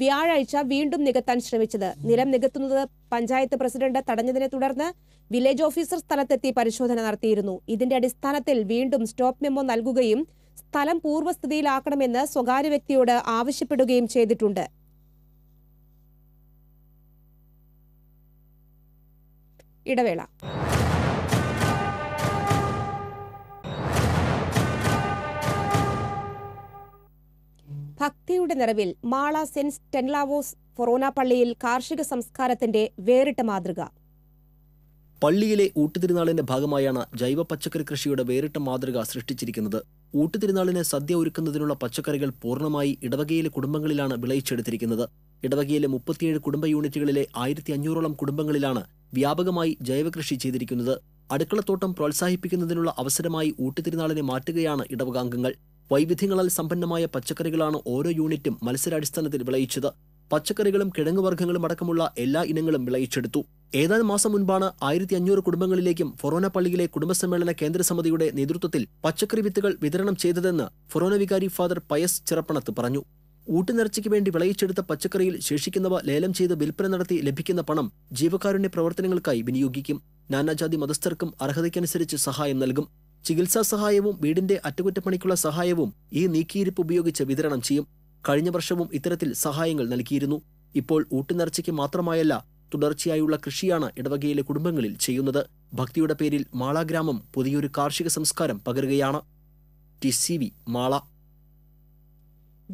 വ്യാഴാഴ്ച വീണ്ടും നികത്താൻ ശ്രമിച്ചത് നിലം നികത്തുന്നത് പഞ്ചായത്ത് പ്രസിഡന്റ് തടഞ്ഞതിനെ തുടർന്ന് വില്ലേജ് ഓഫീസർ സ്ഥലത്തെത്തി പരിശോധന നടത്തിയിരുന്നു ഇതിന്റെ അടിസ്ഥാനത്തിൽ വീണ്ടും സ്റ്റോപ്പ് മെമ്മോ നൽകുകയും സ്ഥലം പൂർവ്വസ്ഥിതിയിലാക്കണമെന്ന് സ്വകാര്യ വ്യക്തിയോട് ആവശ്യപ്പെടുകയും ചെയ്തിട്ടുണ്ട് ഇടവേള ഭക്തിയുടെ നിറവിൽ മാള സെൻസ് ടെൻലാവോസ് ഫൊറോന പള്ളിയിൽ കാർഷിക സംസ്കാരത്തിന്റെ വേറിട്ട മാതൃക പള്ളിയിലെ ഊട്ടുതിരുനാളിന്റെ ഭാഗമായാണ് ജൈവ പച്ചക്കറി കൃഷിയുടെ വേറിട്ട മാതൃക സൃഷ്ടിച്ചിരിക്കുന്നത് ഊട്ടുതിരുനാളിന് സദ്യ ഒരുക്കുന്നതിനുള്ള പച്ചക്കറികൾ പൂർണ്ണമായി ഇടവകയിലെ കുടുംബങ്ങളിലാണ് വിളയിച്ചെടുത്തിരിക്കുന്നത് ഇടവകയിലെ മുപ്പത്തിയേഴ് കുടുംബ യൂണിറ്റുകളിലെ ആയിരത്തി അഞ്ഞൂറോളം കുടുംബങ്ങളിലാണ് വ്യാപകമായി ജൈവകൃഷി ചെയ്തിരിക്കുന്നത് അടുക്കളത്തോട്ടം പ്രോത്സാഹിപ്പിക്കുന്നതിനുള്ള അവസരമായി ഊട്ടുതിരുനാളിനെ മാറ്റുകയാണ് ഇടവകാംഗങ്ങൾ വൈവിധ്യങ്ങളാൽ സമ്പന്നമായ പച്ചക്കറികളാണ് ഓരോ യൂണിറ്റും മത്സരാടിസ്ഥാനത്തിൽ വിളയിച്ചത് പച്ചക്കറികളും കിഴങ്ങുവർഗ്ഗങ്ങളും അടക്കമുള്ള എല്ലാ ഇനങ്ങളും വിളയിച്ചെടുത്തു ഏതാനും മാസം മുൻപാണ് ആയിരത്തി അഞ്ഞൂറ് കുടുംബങ്ങളിലേക്കും ഫൊറോന പള്ളിയിലെ കുടുംബസമ്മേളന കേന്ദ്ര സമിതിയുടെ നേതൃത്വത്തിൽ പച്ചക്കറി വിത്തുകൾ വിതരണം ചെയ്തതെന്ന് ഫൊറോന വികാരി ഫാദർ പയസ് ചിറപ്പണത്ത് പറഞ്ഞു ഊട്ടുനിറച്ചയ്ക്ക് വേണ്ടി വിളയിച്ചെടുത്ത പച്ചക്കറിയിൽ ശേഷിക്കുന്നവ ലേലം ചെയ്ത് വിൽപ്പന നടത്തി ലഭിക്കുന്ന പണം ജീവകാരുണ്യ പ്രവർത്തനങ്ങൾക്കായി വിനിയോഗിക്കും നാനാജാതി മതസ്ഥർക്കും അർഹതയ്ക്കനുസരിച്ച് സഹായം നൽകും ചികിത്സാ സഹായവും വീടിന്റെ അറ്റകുറ്റപ്പണിക്കുള്ള സഹായവും ഈ നീക്കിയിരിപ്പ് ഉപയോഗിച്ച് വിതരണം ചെയ്യും കഴിഞ്ഞ വർഷവും ഇത്തരത്തിൽ സഹായങ്ങൾ നൽകിയിരുന്നു ഇപ്പോൾ ഊട്ടുനിറച്ചയ്ക്ക് മാത്രമായല്ല തുടർച്ചയായുള്ള കൃഷിയാണ് ഇടവകയിലെ കുടുംബങ്ങളിൽ ചെയ്യുന്നത് ഭക്തിയുടെ പേരിൽ മാള ഗ്രാമം പുതിയൊരു കാർഷിക സംസ്കാരം പകരുകയാണ് ടി സി വി മാള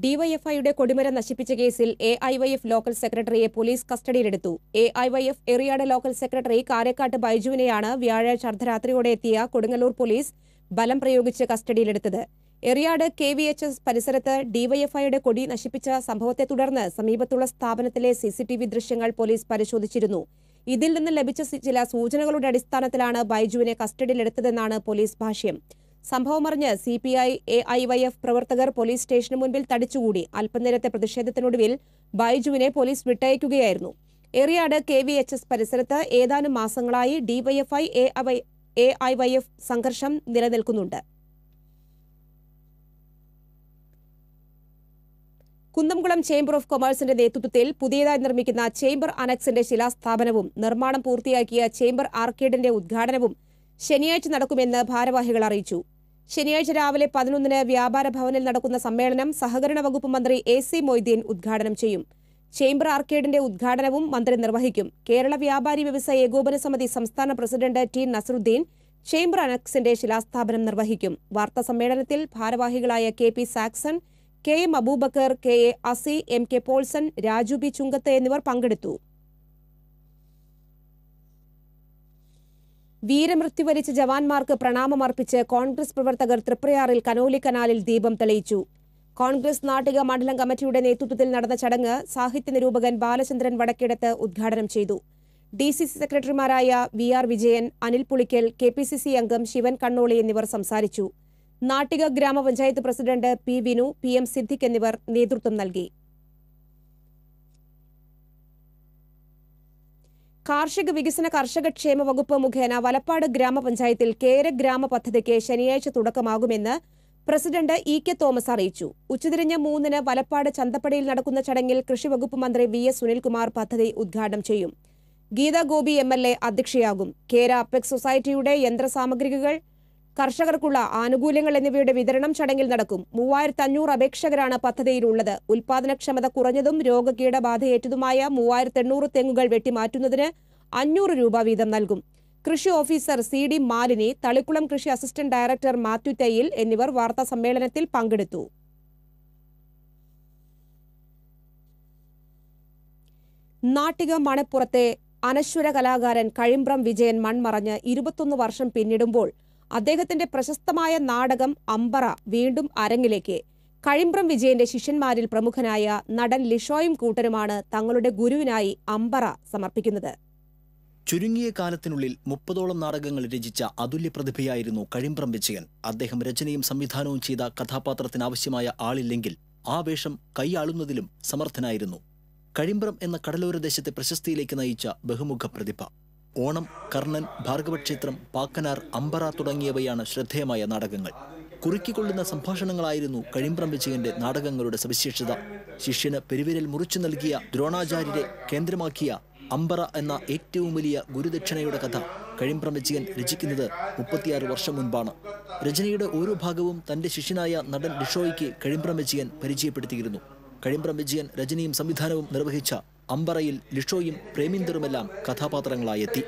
ഡിവൈഎഫ്ഐയുടെ കൊടിമരം നശിപ്പിച്ച കേസിൽ A I Y F local സെക്രട്ടറിയെ പോലീസ് കസ്റ്റഡിയിലെടുത്തു A I Y F Eriyad local secretary Karakkat ബൈജുവിനെയാണ് വ്യാഴാഴ്ച അർദ്ധരാത്രിയോടെ എത്തിയ കൊടുങ്ങല്ലൂർ പോലീസ് ബലം പ്രയോഗിച്ച് കസ്റ്റഡിയിലെടുത്തത് Eriyad K V H S പരിസരത്ത് ഡിവൈഎഫ്ഐയുടെ കൊടി നശിപ്പിച്ച സംഭവത്തെ തുടർന്ന് സമീപത്തുള്ള സ്ഥാപനത്തിലെ വി ദൃശ്യങ്ങൾ പോലീസ് പരിശോധിച്ചിരുന്നു ഇതിൽ നിന്ന് ലഭിച്ച ചില സൂചനകളുടെ അടിസ്ഥാനത്തിലാണ് ബൈജുവിനെ കസ്റ്റഡിയിലെടുത്തതെന്നാണ് പോലീസ് ഭാഷ്യം സംഭവമറിഞ്ഞ് C P I A I Y F പ്രവർത്തകർ പോലീസ് സ്റ്റേഷന് മുൻപിൽ തടിച്ചുകൂടി അല്പനേരത്തെ പ്രതിഷേധത്തിനൊടുവിൽ ബൈജുവിനെ പോലീസ് വിട്ടയക്കുകയായിരുന്നു Eriyad K V H S പരിസരത്ത് ഏതാനും മാസങ്ങളായി DYFI A I Y F സംഘർഷം നിലനിൽക്കുന്നുണ്ട് കുന്നംകുളം ചേംബർ ഓഫ് കൊമേഴ്സിന്റെ നേതൃത്വത്തിൽ പുതിയതായി നിർമ്മിക്കുന്ന ചേംബർ അനക്സിന്റെ ശിലാസ്ഥാപനവും നിർമ്മാണം പൂർത്തിയാക്കിയ ചേംബർ ആർക്കേഡിന്റെ ഉദ്ഘാടനവും ശനിയാഴ്ച നടക്കുമെന്ന് ഭാരവാഹികൾ അറിയിച്ചു ശനിയാഴ്ച രാവിലെ പതിനൊന്നിന് വ്യാപാര ഭവനിൽ നടക്കുന്ന സമ്മേളനം സഹകരണ വകുപ്പ് മന്ത്രി എ സി മൊയ്തീൻ ഉദ്ഘാടനം ചെയ്യും ചേംബർ ആർക്കേഡിന്റെ ഉദ്ഘാടനവും മന്ത്രി നിർവഹിക്കും കേരള വ്യാപാരി വ്യവസായ ഏകോപന സമിതി സംസ്ഥാന പ്രസിഡന്റ് ടി നസറുദ്ദീൻ ചേംബർ അനക്സിന്റെ ശിലാസ്ഥാപനം നിർവഹിക്കും വാർത്താ സമ്മേളനത്തിൽ ഭാരവാഹികളായ K P Saxon K M Aboobacker K A Asi M K Paulson Raju B Chungath എന്നിവർ പങ്കെടുത്തു വീരമൃത്യു വരിച്ച ജവാന്മാർക്ക് പ്രണാമമർപ്പിച്ച് കോൺഗ്രസ് പ്രവർത്തകർ തൃപ്രയാറിൽ കനോലി കനാലിൽ ദീപം തെളിയിച്ചു കോൺഗ്രസ് നാട്ടിക മണ്ഡലം കമ്മിറ്റിയുടെ നേതൃത്വത്തിൽ നടന്ന ചടങ്ങ് സാഹിത്യ നിരൂപകൻ ബാലചന്ദ്രൻ വടക്കിടത്ത് ഉദ്ഘാടനം ചെയ്തു ഡി സി സി സെക്രട്ടറിമാരായ V R Vijayan Anil Pulikkal K P C C അംഗം ശിവൻ കണ്ണോളി എന്നിവർ സംസാരിച്ചു നാട്ടിക ഗ്രാമപഞ്ചായത്ത് president P Vinu P M Siddique എന്നിവർ നേതൃത്വം നൽകി കാർഷിക വികസന കർഷക ക്ഷേമ വകുപ്പ് മുഖേന വലപ്പാട് ഗ്രാമപഞ്ചായത്തിൽ കേര ഗ്രാമ പദ്ധതിക്ക് ശനിയാഴ്ച തുടക്കമാകുമെന്ന് പ്രസിഡന്റ് ഇ കെ തോമസ് അറിയിച്ചു ഉച്ചതിരിഞ്ഞ് മൂന്നിന് വലപ്പാട് ചന്തപ്പടിയിൽ നടക്കുന്ന ചടങ്ങിൽ കൃഷിവകുപ്പ് മന്ത്രി വി എസ് സുനിൽകുമാർ പദ്ധതി ഉദ്ഘാടനം ചെയ്യും Geetha Gopi M L A അധ്യക്ഷയാകും കേര അപ്പെക്സ് സൊസൈറ്റിയുടെ യന്ത്രസാമഗ്രികൾ കർഷകർക്കുള്ള ആനുകൂല്യങ്ങൾ എന്നിവയുടെ വിതരണം ചടങ്ങിൽ നടക്കും മൂവായിരത്തി അഞ്ഞൂറ് അപേക്ഷകരാണ് പദ്ധതിയിലുള്ളത് ഉൽപാദനക്ഷമത കുറഞ്ഞതും രോഗകീടബാധയേറ്റതുമായ മൂവായിരത്തി എണ്ണൂറ് തെങ്ങുകൾ വെട്ടിമാറ്റുന്നതിന് അഞ്ഞൂറ് രൂപ വീതം നൽകും കൃഷി officer C D Malini Thalikulam കൃഷി അസിസ്റ്റന്റ് ഡയറക്ടർ മാത്യു തയ്യിൽ എന്നിവർ വാർത്താ സമ്മേളനത്തിൽ പങ്കെടുത്തു നാട്ടിക മണപ്പുറത്തെ അനശ്വര കലാകാരൻ കഴിമ്പ്രം വിജയൻ മൺമറഞ്ഞ് ഇരുപത്തൊന്ന് വർഷം പിന്നിടുമ്പോൾ അദ്ദേഹത്തിന്റെ പ്രശസ്തമായ നാടകം അമ്പറ വീണ്ടും അരങ്ങിലേക്ക് കഴിമ്പ്രം വിജയന്റെ ശിഷ്യന്മാരിൽ പ്രമുഖനായ നടൻ ലിഷോയും കൂട്ടരുമാണ് തങ്ങളുടെ ഗുരുവിനായി അമ്പറ സമർപ്പിക്കുന്നത് ചുരുങ്ങിയ കാലത്തിനുള്ളിൽ മുപ്പതോളം നാടകങ്ങൾ രചിച്ച അതുല്യ പ്രതിഭയായിരുന്നു കഴിമ്പ്രം വിജയൻ അദ്ദേഹം രചനയും സംവിധാനവും ചെയ്ത കഥാപാത്രത്തിനാവശ്യമായ ആളില്ലെങ്കിൽ ആ വേഷം കൈയാളുന്നതിലും സമർത്ഥനായിരുന്നു കഴിമ്പ്രം എന്ന കടലോര ദേശത്തെ പ്രശസ്തിയിലേക്ക് നയിച്ച ബഹുമുഖ പ്രതിഭ ഓണം കർണൻ ഭാർഗവക്ഷേത്രം പാക്കനാർ അമ്പറ തുടങ്ങിയവയാണ് ശ്രദ്ധേയമായ നാടകങ്ങൾ കുറുക്കിക്കൊള്ളുന്ന സംഭാഷണങ്ങളായിരുന്നു കഴിമ്പ്രം വിജയന്റെ നാടകങ്ങളുടെ സവിശേഷത ശിഷ്യന് പെരുവിരൽ മുറിച്ചു നൽകിയ ദ്രോണാചാര്യരെ കേന്ദ്രമാക്കിയ അമ്പറ എന്ന ഏറ്റവും വലിയ ഗുരുദക്ഷിണയുടെ കഥ കഴിമ്പ്രം വിജയൻ രചിക്കുന്നത് മുപ്പത്തിയാറ് വർഷം മുൻപാണ് രചനയുടെ ഓരോ ഭാഗവും തന്റെ ശിഷ്യനായ നടൻ ഡിഷോയ്ക്ക് കഴിമ്പ്രം വിജയൻ പരിചയപ്പെടുത്തിയിരുന്നു കഴിമ്പ്രം വിജയൻ രചനയും സംവിധാനവും നിർവഹിച്ച അമ്പറയിൽ ലിഷോയും പ്രേമിന്ദറുമെല്ലാം കഥാപാത്രങ്ങളായി എത്തി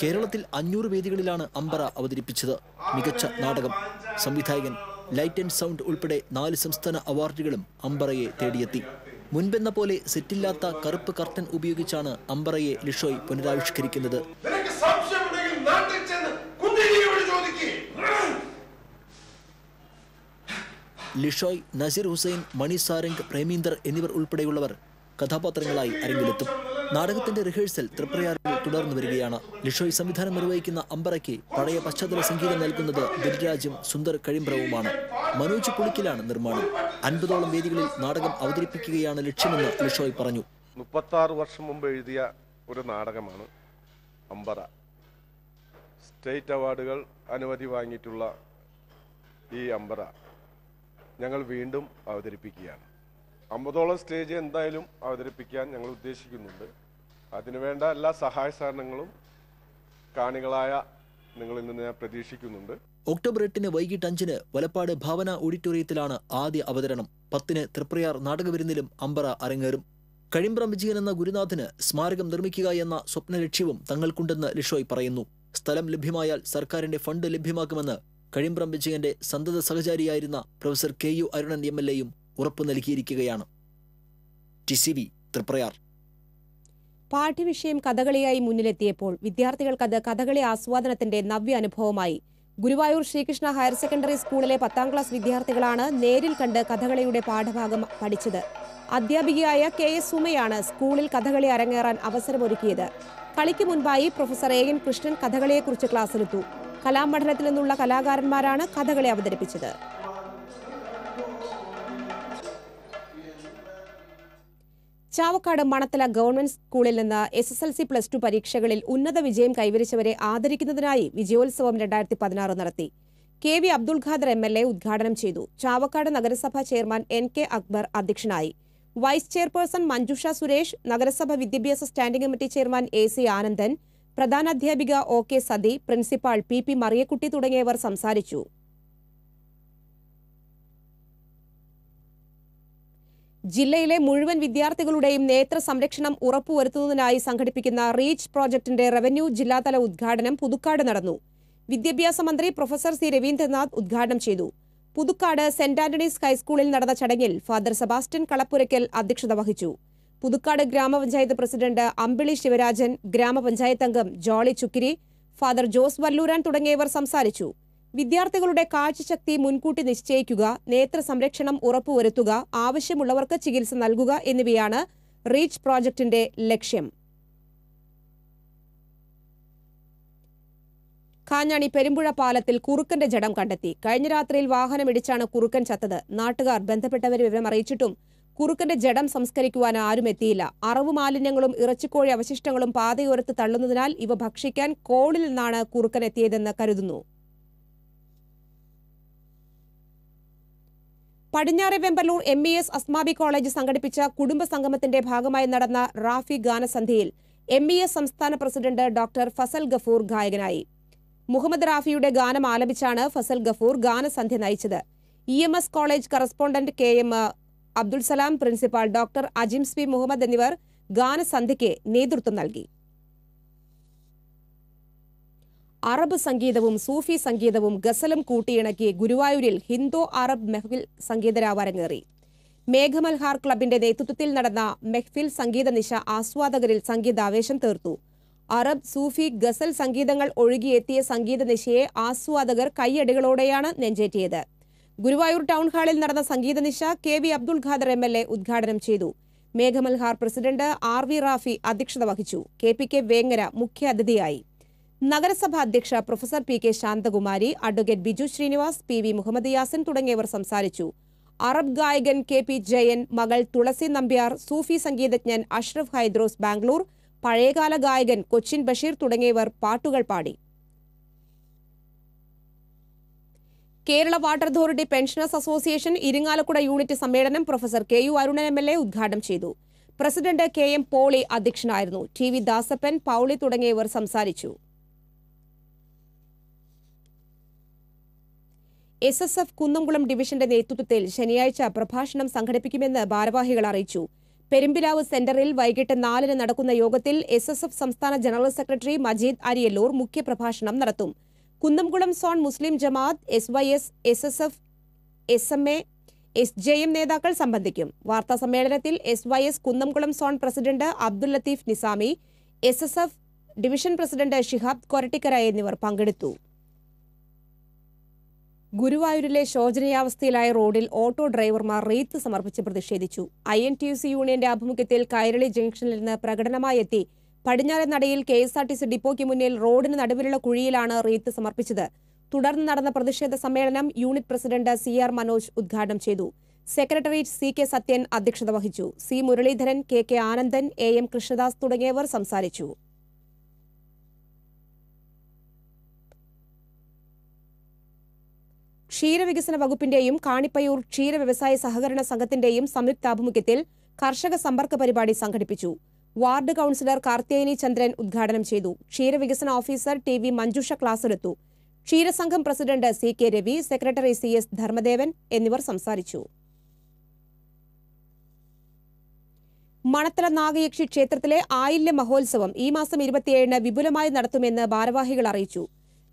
കേരളത്തിൽ അഞ്ഞൂറ് വേദികളിലാണ് അമ്പറ അവതരിപ്പിച്ചത് മികച്ച നാടകം സംവിധായകൻ ലൈറ്റ് ആൻഡ് സൗണ്ട് ഉൾപ്പെടെ നാല് സംസ്ഥാന അവാർഡുകളും അമ്പറയെ തേടിയെത്തി മുൻപെന്ന പോലെ സെറ്റില്ലാത്ത കറുപ്പ് കർട്ടൻ ഉപയോഗിച്ചാണ് അമ്പറയെ ലിഷോയ് പുനരാവിഷ്കരിക്കുന്നത് ലിഷോയ് നസീർ ഹുസൈൻ മണി സാരംഗ് പ്രേമീന്ദർ എന്നിവർ ഉൾപ്പെടെയുള്ളവർ കഥാപാത്രങ്ങളായി അരങ്ങിലെത്തും നാടകത്തിന്റെ റിഹേഴ്സൽ തൃപ്രയാറിൽ തുടർന്നു വരികയാണ് ലിഷോയ് സംവിധാനം നിർവഹിക്കുന്ന അമ്പറയ്ക്ക് പഴയ പശ്ചാത്തല സംഗീതം നൽകുന്നത് ദിൽരാജും സുന്ദർ കഴിമ്പ്രവുമാണ് മനോജ് പുളിക്കിലാണ് നിർമ്മാണം അൻപതോളം വേദികളിൽ നാടകം അവതരിപ്പിക്കുകയാണ് ലക്ഷ്യമെന്ന് ലിഷോയ് പറഞ്ഞു ആറ് വർഷം മുമ്പ് എഴുതിയ ഒരു നാടകമാണ് അമ്പറ സ്റ്റേറ്റ് അവാർഡുകൾ അനുമതി വാങ്ങിയിട്ടുള്ള ഈ അമ്പറ ഞങ്ങൾ വീണ്ടും അവതരിപ്പിക്കുകയാണ് അമ്പതോളം സ്റ്റേജ് എന്തായാലും അവതരിപ്പിക്കാൻ ഞങ്ങൾ ഉദ്ദേശിക്കുന്നുണ്ട് അതിനുവേണ്ട എല്ലാ സഹായ സഹകരണങ്ങളും കാണികളായ നിങ്ങളിൽ നിന്ന് ഞാൻ പ്രതീക്ഷിക്കുന്നുണ്ട് ഒക്ടോബർ എട്ടിന് വൈകിട്ട് അഞ്ചിന് വലപ്പാട് ഭവന ഓഡിറ്റോറിയത്തിലാണ് ആദ്യ അവതരണം പത്തിന് തൃപ്രയാർ നാടകവിരുന്നിലും അമ്പറ അരങ്ങേറും കഴിമ്പ്ര വിജയൻ എന്ന ഗുരുനാഥന് സ്മാരകം നിർമ്മിക്കുക എന്ന സ്വപ്ന ലക്ഷ്യവും തങ്ങൾക്കുണ്ടെന്ന് ലിഷോയ് പറയുന്നു സ്ഥലം ലഭ്യമായാൽ സർക്കാരിന്റെ ഫണ്ട് ലഭ്യമാക്കുമെന്ന് കഴിമ്പ്രം വിജയന്റെ സന്തത സഹചാരിയായിരുന്ന professor K U Arunan M L എയും ഉറപ്പ് നൽകിയിരിക്കുകയാണ് പാഠ്യവിഷയം കഥകളിയായി മുന്നിലെത്തിയപ്പോൾ വിദ്യാർത്ഥികൾക്കത് കഥകളി ആസ്വാദനത്തിന്റെ നവ്യ അനുഭവമായി ഗുരുവായൂർ ശ്രീകൃഷ്ണ ഹയർ സെക്കൻഡറി സ്കൂളിലെ പത്താം ക്ലാസ് വിദ്യാർത്ഥികളാണ് നേരിൽ കണ്ട് കഥകളിയുടെ പാഠഭാഗം പഠിച്ചത് അധ്യാപികയായ കെ എസ് സുമയാണ് സ്കൂളിൽ കഥകളി അരങ്ങേറാൻ അവസരമൊരുക്കിയത് കളിക്ക് മുൻപായി പ്രൊഫസർ എ എൻ കൃഷ്ണൻ കഥകളിയെക്കുറിച്ച് ക്ലാസ്സെടുത്തു കലാമണ്ഡലത്തിൽ നിന്നുള്ള കലാകാരന്മാരാണ് കഥകളി അവതരിപ്പിച്ചത് ചാവക്കാട് മണത്തല ഗവൺമെന്റ് സ്കൂളിൽ നിന്ന് S S L C plus two പരീക്ഷകളിൽ ഉന്നത വിജയം കൈവരിച്ചവരെ ആദരിക്കുന്നതിനായി വിജയോത്സവം രണ്ടായിരത്തി പതിനാറ് നടത്തി K V Abdul Khader M L A ഉദ്ഘാടനം ചെയ്തു ചാവക്കാട് നഗരസഭാ ചെയർമാൻ എൻ കെ അക്ബർ അധ്യക്ഷനായി വൈസ് ചെയർപേഴ്സൺ മഞ്ജുഷ സുരേഷ് നഗരസഭ വിദ്യാഭ്യാസ standing committee chairman A C Anandan പ്രധാനാധ്യാപിക O K Sathi principal P P Mariyakutty തുടങ്ങിയവർ സംസാരിച്ചു ജില്ലയിലെ മുഴുവൻ വിദ്യാർത്ഥികളുടെയും നേത്ര സംരക്ഷണം ഉറപ്പുവരുത്തുന്നതിനായി സംഘടിപ്പിക്കുന്ന റീച്ച് പ്രോജക്ടിന്റെ റവന്യൂ ജില്ലാതല ഉദ്ഘാടനം പുതുക്കാട് നടന്നു വിദ്യാഭ്യാസ മന്ത്രി പ്രൊഫസർ സി രവീന്ദ്രനാഥ് ഉദ്ഘാടനം ചെയ്തു പുതുക്കാട് സെന്റ് ആന്റണീസ് ഹൈസ്കൂളിൽ നടന്ന ചടങ്ങിൽ ഫാദർ സെബാസ്റ്റ്യൻ കളപ്പുരയ്ക്കൽ അധ്യക്ഷത വഹിച്ചു പുതുക്കാട് ഗ്രാമപഞ്ചായത്ത് പ്രസിഡന്റ് അമ്പിളി ശിവരാജൻ ഗ്രാമപഞ്ചായത്ത് അംഗം ജോളി ചുക്കിരി ഫാദർ ജോസ് വല്ലൂരാൻ തുടങ്ങിയവർ സംസാരിച്ചു വിദ്യാർത്ഥികളുടെ കാഴ്ചശക്തി മുൻകൂട്ടി നിശ്ചയിക്കുക നേത്ര സംരക്ഷണം ഉറപ്പുവരുത്തുക ആവശ്യമുള്ളവർക്ക് ചികിത്സ നൽകുക എന്നിവയാണ് റീച്ച് പ്രോജക്ടിന്റെ ലക്ഷ്യം കാഞ്ഞാണി പെരുമ്പുഴ പാലത്തിൽ കുറുക്കന്റെ ജഡം കണ്ടെത്തി കഴിഞ്ഞ രാത്രിയിൽ വാഹനമിടിച്ചാണ് കുറുക്കൻ ചത്തത് നാട്ടുകാർ ബന്ധപ്പെട്ടവരെ വിവരം അറിയിച്ചിട്ടും കുറുക്കന്റെ ജഡം സംസ്കരിക്കുവാൻ ആരും എത്തിയില്ല അറവ് മാലിന്യങ്ങളും ഇറച്ചിക്കോഴി അവശിഷ്ടങ്ങളും പാതയോരത്ത് തള്ളുന്നതിനാൽ ഇവ ഭക്ഷിക്കാൻ കോളിൽ നിന്നാണ് കുറുക്കൻ എത്തിയതെന്ന് കരുതുന്നു പടിഞ്ഞാറെ Vembalur M E S Asmabi college സംഘടിപ്പിച്ച കുടുംബ സംഗമത്തിന്റെ ഭാഗമായി നടന്ന റാഫി ഗാനസന്ധ്യയിൽ എം ഇ എസ് സംസ്ഥാന പ്രസിഡന്റ് ഡോക്ടർ ഫസൽ ഗഫൂർ ഗായകനായി മുഹമ്മദ് റാഫിയുടെ ഗാനം ആലപിച്ചാണ് ഫസൽ ഗഫൂർ ഗാനസന്ധ്യ നയിച്ചത് E M S college correspondent K M Abdul Salam principal doctor Ajims P Muhammad എന്നിവർ ഗാനസന്ധ്യയ്ക്ക് നേതൃത്വം നൽകി അറബ് സംഗീതവും സൂഫി സംഗീതവും ഗസലും കൂട്ടിയിണക്കി ഗുരുവായൂരിൽ ഹിന്ദു അറബ് മെഹ്ഫിൽ സംഗീതരാവരങ്ങേറി മേഘമൽഹാർ ക്ലബിന്റെ നേതൃത്വത്തിൽ നടന്ന മെഹ്ഫിൽ സംഗീത നിശ ആസ്വാദകരിൽ സംഗീതാവേശം തീർത്തു അറബ് സൂഫി ഗസൽ സംഗീതങ്ങൾ ഒഴുകിയെത്തിയ സംഗീത നിശയെ ആസ്വാദകർ കൈയടികളോടെയാണ് നെഞ്ചേറ്റിയത് ഗുരുവായൂർ ടൗൺ ഹാളിൽ നടന്ന സംഗീത നിശ K V Abdul Khader M L A ഉദ്ഘാടനം ചെയ്തു Meghamalhar president R V Rafi അധ്യക്ഷത വഹിച്ചു കെ പി കെ വേങ്ങര മുഖ്യാതിഥിയായി നഗരസഭാ അധ്യക്ഷ professor P K Shanthakumari advocate Biju Sreenivas P V Muhammad Yasin തുടങ്ങിയവർ സംസാരിച്ചു അറബ് ഗായകൻ കെ പി ജയൻ മകൾ തുളസി നമ്പ്യാർ സൂഫി സംഗീതജ്ഞൻ അഷ്റഫ് ഹൈദ്രോസ് ബാംഗ്ലൂർ പഴയകാല ഗായകൻ കൊച്ചിൻ ബഷീർ തുടങ്ങിയവർ പാട്ടുകൾ പാടി Kerala water authority pensioners association Irinjalakuda unit സമ്മേളനം professor K U Arunan M L A ഉദ്ഘാടനം ചെയ്തു പ്രസിഡന്റ് കെ എം പോളി അധ്യക്ഷനായിരുന്നു ടി വി ദാസപ്പൻ പൌളി തുടങ്ങിയവർ സംസാരിച്ചു എസ് എസ് എഫ് കുന്നംകുളം ഡിവിഷന്റെ നേതൃത്വത്തിൽ ശനിയാഴ്ച പ്രഭാഷണം സംഘടിപ്പിക്കുമെന്ന് ഭാരവാഹികൾ അറിയിച്ചു പെരുമ്പിലാവ് സെന്ററിൽ വൈകിട്ട് നാലിന് നടക്കുന്ന യോഗത്തിൽ എസ് എസ് എഫ് സംസ്ഥാന ജനറൽ സെക്രട്ടറി മജീദ് അരിയല്ലൂർ മുഖ്യപ്രഭാഷണം നടത്തും Kunnamkulam zone Muslim Jamaath S Y S S S F S M A S J M നേതാക്കൾ സംബന്ധിക്കും വാർത്താ സമ്മേളനത്തിൽ S Y S Kunnamkulam zone president Abdul Latheef Nizami S S F division president Shihab Korattikkara എന്നിവർ പങ്കെടുത്തു ഗുരുവായൂരിലെ ശോചനീയാവസ്ഥയിലായ റോഡിൽ ഓട്ടോ ഡ്രൈവർമാർ റീത്ത് സമർപ്പിച്ച് പ്രതിഷേധിച്ചു ഐ എൻ ടി സി യൂണിയന്റെ ആഭിമുഖ്യത്തിൽ കൈരളി ജംഗ്ഷനിൽ നിന്ന് പ്രകടനമായി എത്തി പടിഞ്ഞാറൻ നടയിൽ K S R T C ഡിപ്പോയ്ക്ക് മുന്നിൽ റോഡിന് നടുവിലുള്ള കുഴിയിലാണ് റീത്ത് സമർപ്പിച്ചത് തുടർന്ന് നടന്ന പ്രതിഷേധ സമ്മേളനം unit president C R Manoj ഉദ്ഘാടനം ചെയ്തു സെക്രട്ടറി സി കെ സത്യൻ അധ്യക്ഷത വഹിച്ചു C Muraleedharan K K Anandan A M Krishnadas തുടങ്ങിയവർ സംസാരിച്ചു ക്ഷീരവികസന വകുപ്പിന്റെയും കാണിപ്പയൂർ ക്ഷീര വ്യവസായ സഹകരണ സംഘത്തിന്റെയും സംയുക്താഭിമുഖ്യത്തിൽ കർഷക സമ്പർക്ക പരിപാടി സംഘടിപ്പിച്ചു വാർഡ് കൌൺസിലർ കാർത്തേനി ചന്ദ്രൻ ഉദ്ഘാടനം ചെയ്തു ക്ഷീരവികസന ഓഫീസർ ടി വി മഞ്ജുഷ എടുത്തു ക്ഷീരസംഘം president C K Ravi secretary C S Dharmadevan എന്നിവർ സംസാരിച്ചു മണത്തല നാഗയക്ഷി ക്ഷേത്രത്തിലെ ആയില്യ മഹോത്സവം ഈ മാസം ഇരുപത്തിയേഴിന് വിപുലമായി നടത്തുമെന്ന് ഭാരവാഹികൾ അറിയിച്ചു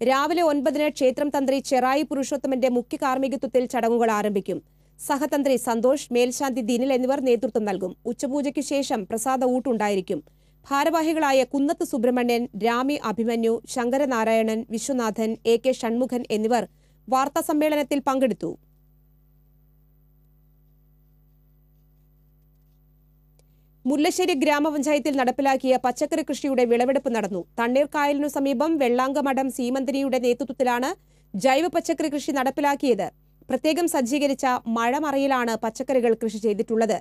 രാവിലെ ഒൻപതിന് ക്ഷേത്രം തന്ത്രി ചെറായി പുരുഷോത്തമന്റെ മുഖ്യ കാർമ്മികത്വത്തിൽ ചടങ്ങുകൾ ആരംഭിക്കും സഹതന്ത്രി സന്തോഷ് മേൽശാന്തി ദിനിൽ എന്നിവർ നേതൃത്വം നൽകും ഉച്ചപൂജയ്ക്ക് ശേഷം പ്രസാദ ഊട്ടുണ്ടായിരിക്കും ഭാരവാഹികളായ കുന്നത്ത് സുബ്രഹ്മണ്യൻ രാമി അഭിമന്യു ശങ്കരനാരായണൻ വിശ്വനാഥൻ എ കെ ഷൺമുഖൻ എന്നിവർ വാർത്താസമ്മേളനത്തിൽ പങ്കെടുത്തു മുല്ലശ്ശേരി ഗ്രാമപഞ്ചായത്തിൽ നടപ്പിലാക്കിയ പച്ചക്കറി കൃഷിയുടെ വിളവെടുപ്പ് നടന്നു തണ്ണീർക്കായലിനു സമീപം വെള്ളാങ്കമഠം സീമന്തിനിയുടെ നേതൃത്വത്തിലാണ് ജൈവ പച്ചക്കറി കൃഷി നടപ്പിലാക്കിയത് പ്രത്യേകം സജ്ജീകരിച്ച മഴമറയിലാണ് പച്ചക്കറികൾ കൃഷി ചെയ്തിട്ടുള്ളത്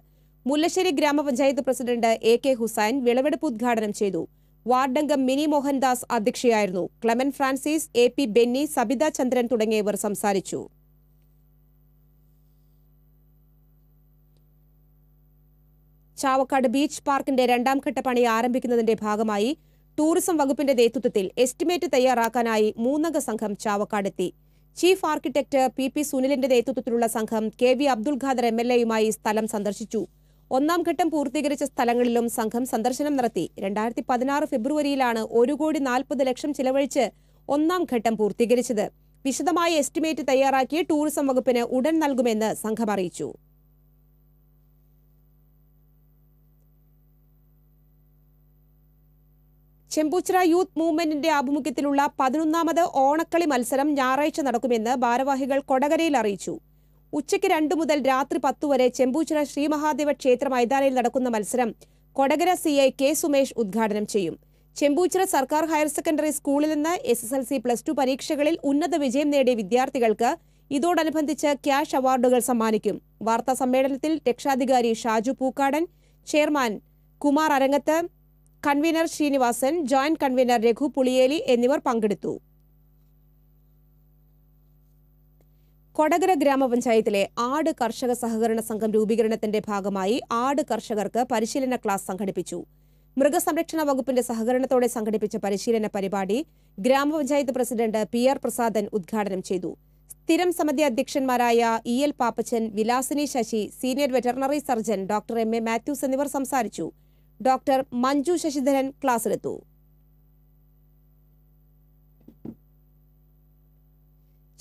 മുല്ലശ്ശേരി ഗ്രാമപഞ്ചായത്ത് പ്രസിഡന്റ് എ കെ ഹുസൈൻ വിളവെടുപ്പ് ഉദ്ഘാടനം ചെയ്തു വാർഡംഗം മിനി മോഹൻദാസ് അധ്യക്ഷയായിരുന്നു Clement Francis A Benny Sabitha Chandran തുടങ്ങിയവർ സംസാരിച്ചു ചാവക്കാട് ബീച്ച് പാർക്കിന്റെ രണ്ടാംഘട്ട പണി ആരംഭിക്കുന്നതിന്റെ ഭാഗമായി ടൂറിസം വകുപ്പിന്റെ നേതൃത്വത്തിൽ എസ്റ്റിമേറ്റ് തയ്യാറാക്കാനായി മൂന്നംഗ സംഘം ചാവക്കാടെത്തി ചീഫ് ആർക്കിടെക്ട് പി പി സുനിലിന്റെ നേതൃത്വത്തിലുള്ള സംഘം K V Abdul Khader M L എയുമായി സ്ഥലം സന്ദർശിച്ചു ഒന്നാം ഘട്ടം പൂർത്തീകരിച്ച സ്ഥലങ്ങളിലും സംഘം സന്ദർശനം നടത്തി രണ്ടായിരത്തി പതിനാറ് ഫെബ്രുവരിയിലാണ് ഒരു കോടി നാൽപ്പത് ലക്ഷം ചിലവഴിച്ച് ഒന്നാം ഘട്ടം പൂർത്തീകരിച്ചത് വിശദമായ എസ്റ്റിമേറ്റ് തയ്യാറാക്കി ടൂറിസം വകുപ്പിന് ഉടൻ നൽകുമെന്ന് സംഘം അറിയിച്ചു ചെമ്പൂച്ചിറ യൂത്ത് മൂവ്മെന്റിന്റെ ആഭിമുഖ്യത്തിലുള്ള പതിനൊന്നാമത് ഓണക്കളി മത്സരം ഞായറാഴ്ച നടക്കുമെന്ന് ഭാരവാഹികൾ കൊടകരയിൽ അറിയിച്ചു ഉച്ചയ്ക്ക് രണ്ടു മുതൽ രാത്രി പത്തു വരെ ചെമ്പൂച്ചിറ മഹാദേവ ക്ഷേത്ര മൈതാനിയിൽ നടക്കുന്ന മത്സരം Kodakara C I K Sumesh ഉദ്ഘാടനം ചെയ്യും ചെമ്പൂച്ചിറ സർക്കാർ ഹയർ സെക്കൻഡറി സ്കൂളിൽ നിന്ന് S S L C plus two പരീക്ഷകളിൽ ഉന്നത വിജയം നേടിയ വിദ്യാർത്ഥികൾക്ക് ഇതോടനുബന്ധിച്ച് ക്യാഷ് അവാർഡുകൾ സമ്മാനിക്കും വാർത്താ സമ്മേളനത്തിൽ രക്ഷാധികാരി Shaju Pookkadan chairman Kumar Arangath convener Srinivasan joint convener Raghu Puliyeli എന്നിവർ പങ്കെടുത്തു കൊടകര ഗ്രാമപഞ്ചായത്തിലെ ആട് കർഷക സഹകരണ സംഘം രൂപീകരണത്തിന്റെ ഭാഗമായി ആട് കർഷകർക്ക് പരിശീലന ക്ലാസ് സംഘടിപ്പിച്ചു മൃഗസംരക്ഷണ വകുപ്പിന്റെ സഹകരണത്തോടെ സംഘടിപ്പിച്ച പരിശീലന പരിപാടി ഗ്രാമപഞ്ചായത്ത് പ്രസിഡന്റ് പി ആർ പ്രസാദൻ ഉദ്ഘാടനം ചെയ്തു സ്ഥിരം സമിതി അധ്യക്ഷന്മാരായ E L Pappachan Vilasini Sasi senior veterinary surgeon doctor M A Mathews എന്നിവർ സംസാരിച്ചു ഡോക്ടർ മഞ്ജു ശശിധരൻ ക്ലാസ്സിലെത്തു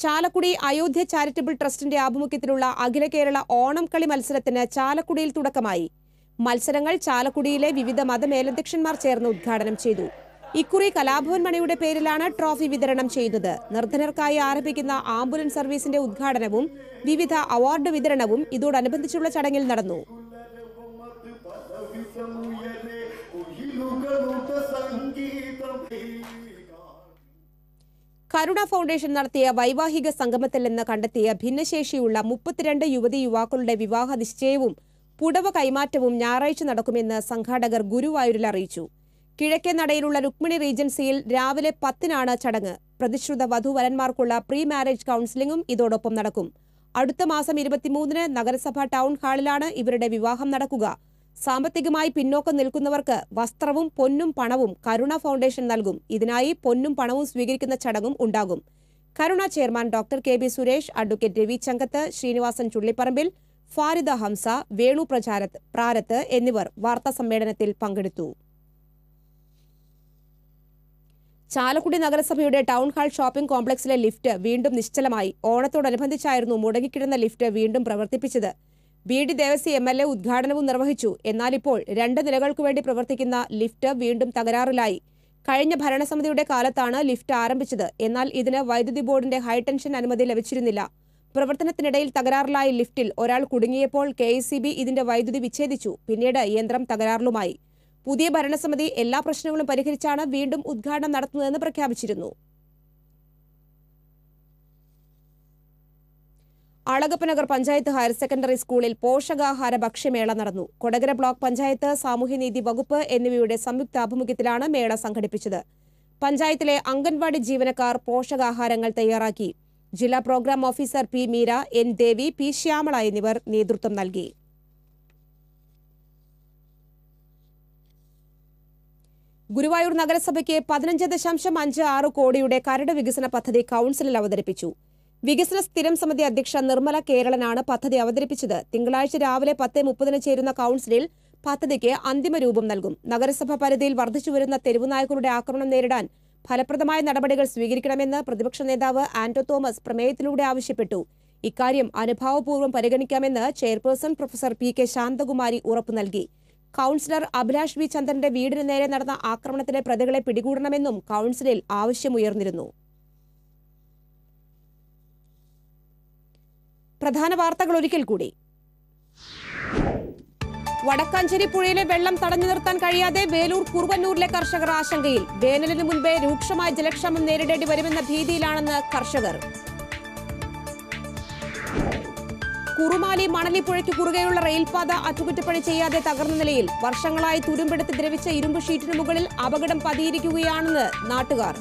ചാലക്കുടി അയോധ്യ ചാരിറ്റബിൾ ട്രസ്റ്റിന്റെ ആഭിമുഖ്യത്തിലുള്ള അഖില കേരള ഓണം കളി മത്സരത്തിന് ചാലക്കുടിയിൽ തുടക്കമായി മത്സരങ്ങൾ ചാലക്കുടിയിലെ വിവിധ മതമേലധ്യക്ഷന്മാർ ചേർന്ന് ഉദ്ഘാടനം ചെയ്തു ഇക്കുറി കലാഭവൻ മണിയുടെ പേരിലാണ് ട്രോഫി വിതരണം ചെയ്യുന്നത് നിർധനർക്കായി ആരംഭിക്കുന്ന ആംബുലൻസ് സർവീസിന്റെ ഉദ്ഘാടനവും വിവിധ അവാർഡ് വിതരണവും ഇതോടനുബന്ധിച്ചുള്ള ചടങ്ങിൽ നടന്നു കരുണ ഫൗണ്ടേഷൻ നടത്തിയ വൈവാഹിക സംഗമത്തിൽ നിന്ന് കണ്ടെത്തിയ ഭിന്നശേഷിയുള്ള മുപ്പത്തിരണ്ട് യുവതി യുവാക്കളുടെ വിവാഹ നിശ്ചയവും പുടവ കൈമാറ്റവും ഞായറാഴ്ച നടക്കുമെന്ന് സംഘാടകർ ഗുരുവായൂരിൽ അറിയിച്ചു കിഴക്കേ നടയിലുള്ള രുക്മിണി റീജൻസിയിൽ രാവിലെ പത്തിനാണ് ചടങ്ങ് പ്രതിശ്രുത വധുവരന്മാർക്കുള്ള പ്രീ മാരേജ് കൗൺസിലിംഗും ഇതോടൊപ്പം നടക്കും അടുത്ത മാസം ഇരുപത്തിമൂന്നിന് നഗരസഭ ടൗൺ ഹാളിലാണ് ഇവരുടെ വിവാഹം നടക്കുക സാമ്പത്തികമായി പിന്നോക്കം നിൽക്കുന്നവർക്ക് വസ്ത്രവും പൊന്നും പണവും കരുണ ഫൗണ്ടേഷൻ നൽകും ഇതിനായി പൊന്നും പണവും സ്വീകരിക്കുന്ന ചടങ്ങും ഉണ്ടാകും Karuna chairman doctor K B Suresh advocate Ravi Changath Srinivasan Chullipparambil Farida Hamza Venu Pracharath Prarath എന്നിവർ സമ്മേളനത്തിൽ പങ്കെടുത്തു ചാലക്കുടി നഗരസഭയുടെ ടൗൺ ഹാൾ ഷോപ്പിംഗ് കോംപ്ലക്സിലെ ലിഫ്റ്റ് വീണ്ടും നിശ്ചലമായി ഓണത്തോടനുബന്ധിച്ചായിരുന്നു മുടങ്ങിക്കിടന്ന ലിഫ്റ്റ് വീണ്ടും പ്രവർത്തിപ്പിച്ചത് B D Devassy M L A ഉദ്ഘാടനവും നിർവഹിച്ചു എന്നാലിപ്പോൾ രണ്ട് നിലകൾക്കു വേണ്ടി പ്രവർത്തിക്കുന്ന ലിഫ്റ്റ് വീണ്ടും തകരാറിലായി കഴിഞ്ഞ ഭരണസമിതിയുടെ കാലത്താണ് ലിഫ്റ്റ് ആരംഭിച്ചത് എന്നാൽ ഇതിന് വൈദ്യുതി ബോർഡിന്റെ ഹൈടെൻഷൻ അനുമതി ലഭിച്ചിരുന്നില്ല പ്രവർത്തനത്തിനിടയിൽ തകരാറിലായ ലിഫ്റ്റിൽ ഒരാൾ കുടുങ്ങിയപ്പോൾ കെ ഇതിന്റെ വൈദ്യുതി വിച്ഛേദിച്ചു പിന്നീട് യന്ത്രം തകരാറിലുമായി പുതിയ ഭരണസമിതി എല്ലാ പ്രശ്നങ്ങളും പരിഹരിച്ചാണ് വീണ്ടും ഉദ്ഘാടനം നടത്തുന്നതെന്ന് പ്രഖ്യാപിച്ചിരുന്നു അളകപ്പനഗർ പഞ്ചായത്ത് ഹയർ സെക്കൻഡറി സ്കൂളിൽ പോഷകാഹാര ഭക്ഷ്യമേള നടന്നു കൊടകര ബ്ലോക്ക് പഞ്ചായത്ത് സാമൂഹ്യനീതി വകുപ്പ് എന്നിവയുടെ സംയുക്താഭിമുഖ്യത്തിലാണ് മേള സംഘടിപ്പിച്ചത് പഞ്ചായത്തിലെ അംഗൻവാടി ജീവനക്കാർ പോഷകാഹാരങ്ങൾ തയ്യാറാക്കി ജില്ലാ programme officer P Meera N Devi P Shyamala എന്നിവർ നേതൃത്വം നൽകി ഗുരുവായൂർ നഗരസഭയ്ക്ക് പതിനഞ്ച് ദശാംശം അഞ്ച് ആറ് കോടിയുടെ കരട് വികസന പദ്ധതി കൌൺസിലിൽ അവതരിപ്പിച്ചു വികസന സ്ഥിരം സമിതി അധ്യക്ഷ നിർമ്മല കേരളനാണ് പദ്ധതി അവതരിപ്പിച്ചത് തിങ്കളാഴ്ച രാവിലെ പത്ത് മുപ്പതിന് ചേരുന്ന കൌൺസിലിൽ പദ്ധതിക്ക് അന്തിമ രൂപം നൽകും നഗരസഭ പരിധിയിൽ വർദ്ധിച്ചുവരുന്ന തെരുവുനായ്ക്കളുടെ ആക്രമണം നേരിടാൻ ഫലപ്രദമായ നടപടികൾ സ്വീകരിക്കണമെന്ന് പ്രതിപക്ഷ നേതാവ് ആന്റോ തോമസ് പ്രമേയത്തിലൂടെ ആവശ്യപ്പെട്ടു ഇക്കാര്യം അനുഭാവപൂർവ്വം പരിഗണിക്കാമെന്ന് chairperson professor P K Santhakumari ഉറപ്പു നൽകി കൌൺസിലർ അഭിലാഷ് വി ചന്ദ്രന്റെ വീടിന് നേരെ നടന്ന ആക്രമണത്തിലെ പ്രതികളെ പിടികൂടണമെന്നും കൌൺസിലിൽ ആവശ്യമുയർന്നിരുന്നു പ്രധാന വാർത്തകൾ ഒരിക്കൽ കൂടി വടക്കാഞ്ചേരി പുഴയിലെ വെള്ളം തടഞ്ഞു നിർത്താൻ കഴിയാതെ വേലൂർ കുറുവന്നൂരിലെ കർഷകർ ആശങ്കയിൽ വേനലിന് മുൻപേ രൂക്ഷമായ ജലക്ഷാമം നേരിടേണ്ടി വരുമെന്ന ഭീതിയിലാണെന്ന് കർഷകർ കുറുമാലി മണലിപ്പുഴയ്ക്ക് കുറുകെയുള്ള റെയിൽപാത അറ്റകുറ്റപ്പണി ചെയ്യാതെ തകർന്ന നിലയിൽ വർഷങ്ങളായി തുരുമ്പെടുത്ത് ദ്രവിച്ച ഇരുമ്പ് ഷീറ്റിന് മുകളിൽ അപകടം പതിയിരിക്കുകയാണെന്ന് നാട്ടുകാർ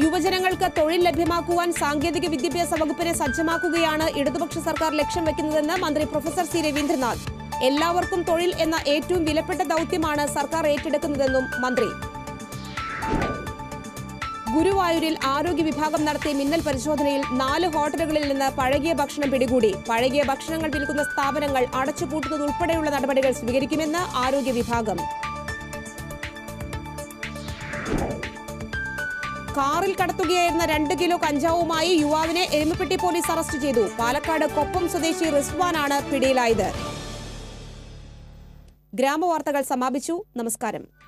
യുവജനങ്ങൾക്ക് തൊഴിൽ ലഭ്യമാക്കുവാൻ സാങ്കേതിക വിദ്യാഭ്യാസ വകുപ്പിനെ സജ്ജമാക്കുകയാണ് ഇടതുപക്ഷ സർക്കാർ ലക്ഷ്യം വെക്കുന്നതെന്ന് മന്ത്രി പ്രൊഫസർ സി രവീന്ദ്രനാഥ് എല്ലാവർക്കും തൊഴിൽ എന്ന ഏറ്റവും വിലപ്പെട്ട ദൗത്യമാണ് സർക്കാർ ഏറ്റെടുക്കുന്നതെന്നും മന്ത്രി ഗുരുവായൂരിൽ ആരോഗ്യ വിഭാഗം നടത്തിയ മിന്നൽ പരിശോധനയിൽ നാല് ഹോട്ടലുകളിൽ നിന്ന് പഴകിയ ഭക്ഷണം പിടികൂടി പഴകിയ ഭക്ഷണങ്ങൾ വിൽക്കുന്ന സ്ഥാപനങ്ങൾ അടച്ചുപൂട്ടുന്നതുൾപ്പെടെയുള്ള നടപടികൾ സ്വീകരിക്കുമെന്ന് ആരോഗ്യ വിഭാഗം കാറിൽ കടത്തുകയായിരുന്ന രണ്ട് കിലോ കഞ്ചാവുമായി യുവാവിനെ എരുമപ്പെട്ടി പോലീസ് അറസ്റ്റ് ചെയ്തു പാലക്കാട് കൊപ്പം സ്വദേശി റിസ്വാനാണ് പിടിയിലായത് ഗ്രാമവാർത്തകൾ സമാപിച്ചു നമസ്കാരം